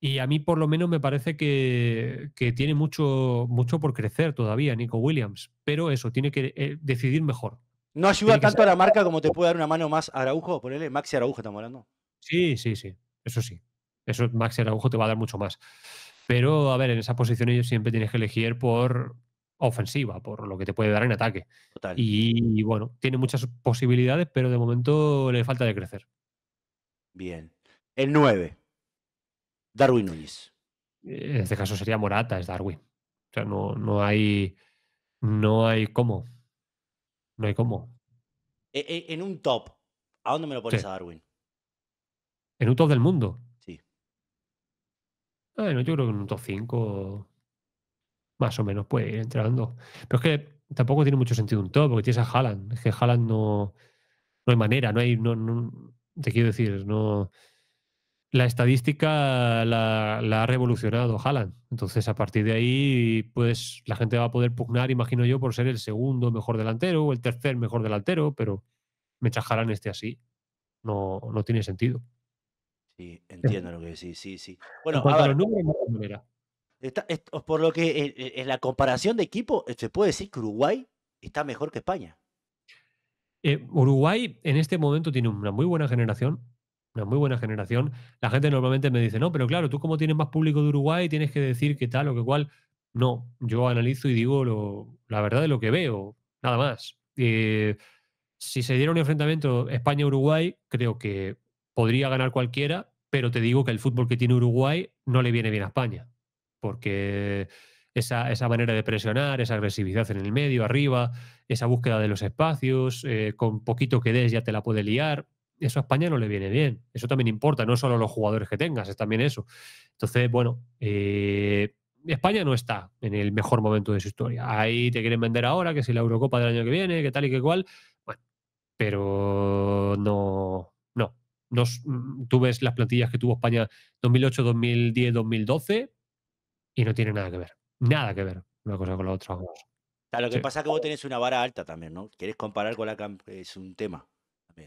y a mí por lo menos me parece que, tiene mucho, mucho por crecer todavía Nico Williams, pero eso, tiene que eh, decidir mejor no ayuda tanto a la marca como te puede dar una mano más Araujo, ponele Maxi Araujo estamos hablando. Sí, sí, sí, eso sí. Eso Maxi Araujo te va a dar mucho más. Pero, a ver, en posición ellos siempre tienes que elegir por ofensiva, por lo que te puede dar en ataque. Total. Y, bueno, tiene muchas posibilidades, pero de momento le falta de crecer. Bien. El 9. Darwin Núñez. En este caso sería Morata, es Darwin. O sea, no, no hay. No hay cómo. No hay cómo. E, e, en un top, ¿a dónde me lo pones a Darwin? ¿En un top del mundo? Sí. Bueno, yo creo que en un top 5 más o menos puede ir entrando. Pero es que tampoco tiene mucho sentido un top, porque tienes a Haaland. Es que Haaland no, no hay manera, no hay... te quiero decir, no la estadística la, ha revolucionado Haaland. Entonces, a partir de ahí, pues la gente va a poder pugnar, imagino yo, por ser el segundo mejor delantero o el tercer mejor delantero, pero me chajarán este así. No, no tiene sentido. Sí, entiendo lo que decís, sí, sí. Bueno, a números, por lo que eh, eh, en, la comparación de equipo, eh, se puede decir que Uruguay está mejor que España. Uruguay en este momento tiene una muy buena generación, una muy buena generación. La gente normalmente me dice, no, pero claro, tú como tienes más público de Uruguay, tienes que decir qué tal o qué cual. No, yo analizo y digo lo, la verdad de lo que veo, nada más. Eh, si se diera un enfrentamiento España-Uruguay, creo que podría ganar cualquiera, pero te digo que el fútbol que tiene Uruguay no le viene bien a España, porque esa, manera de presionar, esa agresividad en el medio, arriba, esa búsqueda de los espacios, eh, con poquito que des ya te la puede liar eso a España no le viene bien. Eso también importa, no solo los jugadores que tengas, es también eso. Entonces, bueno, eh, España no está en el mejor momento de su historia. Ahí te quieren vender ahora, que si la Eurocopa del año que viene, que tal y que cual. Bueno, pero no, no. no mm, tú ves las plantillas que tuvo España 2008, 2010, 2012 y no tiene nada que ver. Nada que ver una cosa con la otra. lo que pasa es que vos tenés una vara alta también, ¿no? Quieres comparar con la... Es un tema.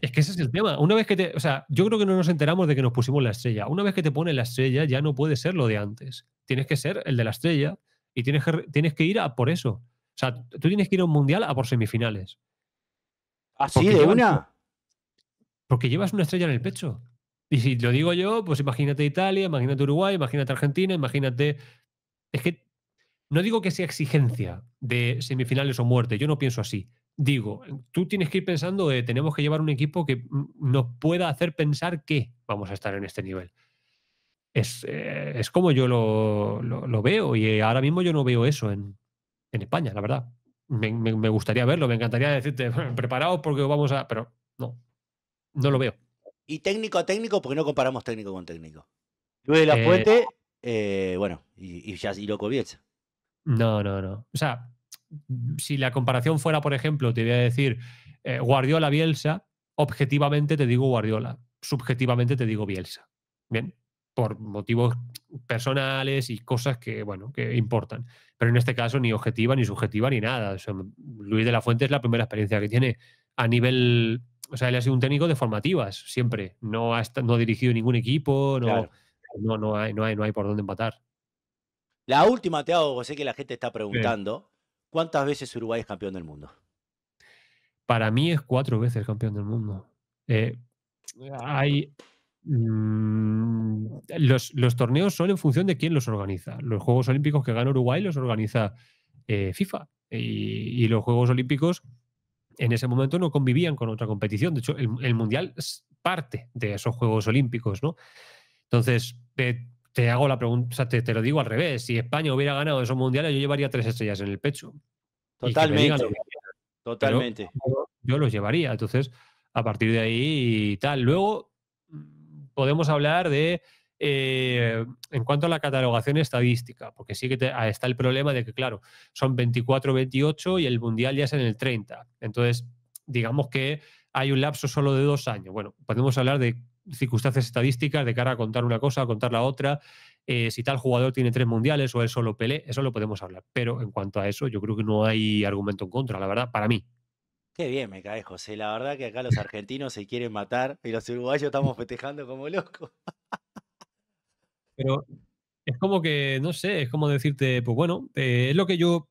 Es que ese es el tema. Una vez que te. O sea, yo creo que no nos enteramos de que nos pusimos la estrella. Una vez que te pone la estrella, ya no puede ser lo de antes. Tienes que ser el de la estrella y tienes que, tienes que ir a por eso. O sea, tú tienes que ir a un mundial a por semifinales. ¿Así ¿Ah, de una? Porque llevas una estrella en el pecho. Y si lo digo yo, pues imagínate Italia, imagínate Uruguay, imagínate Argentina, imagínate. Es que no digo que sea exigencia de semifinales o muerte, yo no pienso así digo, tú tienes que ir pensando tenemos que llevar un equipo que mm, nos pueda hacer pensar que vamos a estar en este nivel. Es, eh, como yo lo, veo y eh, ahora mismo yo no veo eso en, España, la verdad. Me, gustaría verlo, me encantaría decirte, preparaos porque vamos a... Pero no, no lo veo. Y técnico a técnico, porque no comparamos técnico con técnico. Luis de la eh. Fuente, bueno, y, y ya y lo No, no, no. O sea, si la comparación fuera, por ejemplo, te voy a decir eh, Guardiola-Bielsa, objetivamente te digo Guardiola, subjetivamente te digo Bielsa. Bien, por motivos personales y cosas que, bueno, que importan. Pero en este caso ni objetiva, ni subjetiva, ni nada. O Luis de la Fuente es la primera experiencia que tiene a nivel... O sea, él ha sido un técnico de formativas, siempre. No ha, no dirigido ningún equipo, no, no, no, hay, no, hay, no hay por dónde empatar. La última te hago, sé que la gente está preguntando. ¿Cuántas veces Uruguay es campeón del mundo? Para mí es cuatro veces campeón del mundo. Eh, hay, mm, los, torneos son en función de quién los organiza. Los Juegos Olímpicos que gana Uruguay los organiza eh, FIFA. Y, los Juegos Olímpicos en ese momento no convivían con otra competición. De hecho, el, Mundial es parte de esos Juegos Olímpicos, ¿no? Entonces, eh, te hago la pregunta, o sea, te, lo digo al revés. Si España hubiera ganado esos mundiales, yo llevaría tres estrellas en el pecho. Totalmente. totalmente. yo los llevaría. Entonces, a partir de ahí y tal. Luego mm, podemos hablar de. Eh, en cuanto a la catalogación estadística, porque sí que está el problema de que, claro, son 24-28 y el Mundial ya es en el 30. Entonces, digamos que hay un lapso solo de dos años. Bueno, podemos hablar de circunstancias estadísticas de cara a contar una cosa, a contar la otra, eh, si tal jugador tiene tres mundiales o él solo pele eso lo podemos hablar. Pero en cuanto a eso, yo creo que no hay argumento en contra, la verdad, para mí. Qué bien me cae, José. La verdad que acá los argentinos se quieren matar y los uruguayos estamos festejando como locos. Pero es como que, no sé, es como decirte, pues bueno, eh, es lo que yo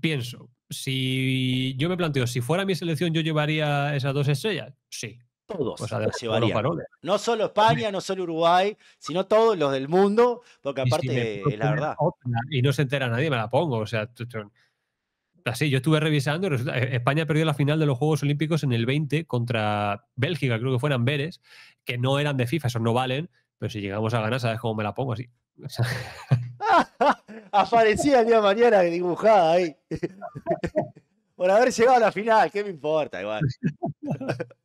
pienso. Si yo me planteo, si fuera mi selección, yo llevaría esas dos estrellas, sí todos no solo España, no solo Uruguay, sino todos los del mundo, porque aparte, la verdad. y no se entera nadie, me la pongo. O sea, así, yo estuve revisando. Eh, España perdió la final de los Juegos Olímpicos en el 20 contra Bélgica, creo que fueran Veres, que no eran de FIFA, esos no valen. Pero si llegamos a ganar, ¿sabes cómo me la pongo así? Aparecía el día de mañana dibujada ahí. por haber llegado a la final, ¿qué me importa? Igual.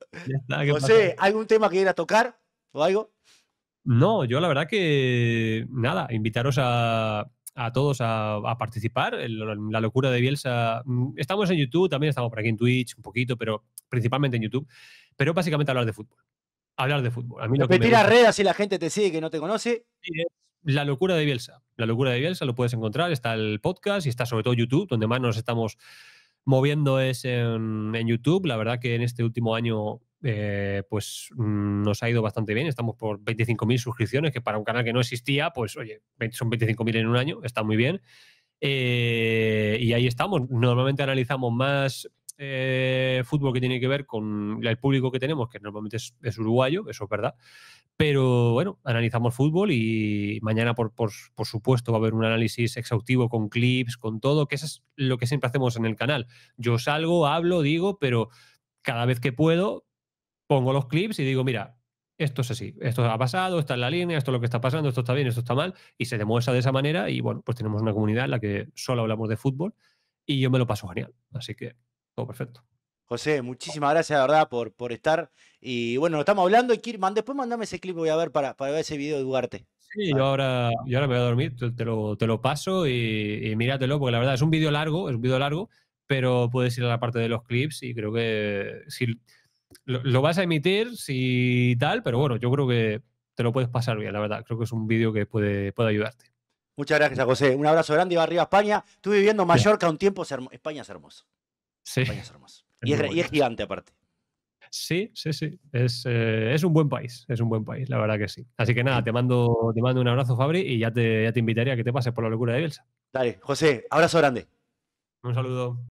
José, ¿algún tema que quieras tocar o algo? No, yo la verdad que nada, invitaros a, todos a, participar. la locura de Bielsa. Mm, estamos en YouTube, también estamos por aquí en Twitch un poquito, pero principalmente en YouTube. Pero básicamente hablar de fútbol. Hablar de fútbol. A mí a redes si la gente te sigue que no te conoce. La locura de Bielsa. La locura de Bielsa lo puedes encontrar. Está el podcast y está sobre todo YouTube, donde más nos estamos moviendo es en, YouTube. La verdad que en este último año eh, pues mm, nos ha ido bastante bien. Estamos por 25.000 suscripciones, que para un canal que no existía, pues oye, son 25.000 en un año, está muy bien. Eh, y ahí estamos. Normalmente analizamos más este fútbol que tiene que ver con el público que tenemos, que normalmente es, uruguayo, eso es verdad. Pero bueno, analizamos fútbol y mañana, por, supuesto, va a haber un análisis exhaustivo con clips, con todo, que es lo que siempre hacemos en el canal. Yo salgo, hablo, digo, pero cada vez que puedo pongo los clips y digo, mira, esto es así, esto ha pasado, está en la línea, esto es lo que está pasando, esto está bien, esto está mal, y se demuestra de esa manera y bueno, pues tenemos una comunidad en la que solo hablamos de fútbol y yo me lo paso genial. Así que perfecto. José, muchísimas gracias, la verdad, por, por estar. Y bueno, estamos hablando. Y Kirman, después mandame ese clip, voy a ver para, para ver ese video de Duarte. Sí, yo ahora, ahora me voy a dormir, te, lo, paso y, y míratelo, porque la verdad es un vídeo largo, es un vídeo largo, pero puedes ir a la parte de los clips y creo que si lo, vas a emitir, si tal, pero bueno, yo creo que te lo puedes pasar bien, la verdad. Creo que es un vídeo que puede, puede ayudarte. Muchas gracias, José. Un abrazo grande y va arriba a España. Estuve viviendo Mallorca un tiempo, España es hermoso. Sí. y, es, gigante aparte. Sí, sí, sí. Eh, es, un buen país, es un buen país, la verdad que sí. Así que nada, te mando, te mando un abrazo, Fabri, y ya te, ya te invitaría a que te pases por la locura de Bielsa. Dale, José, abrazo grande. Un saludo.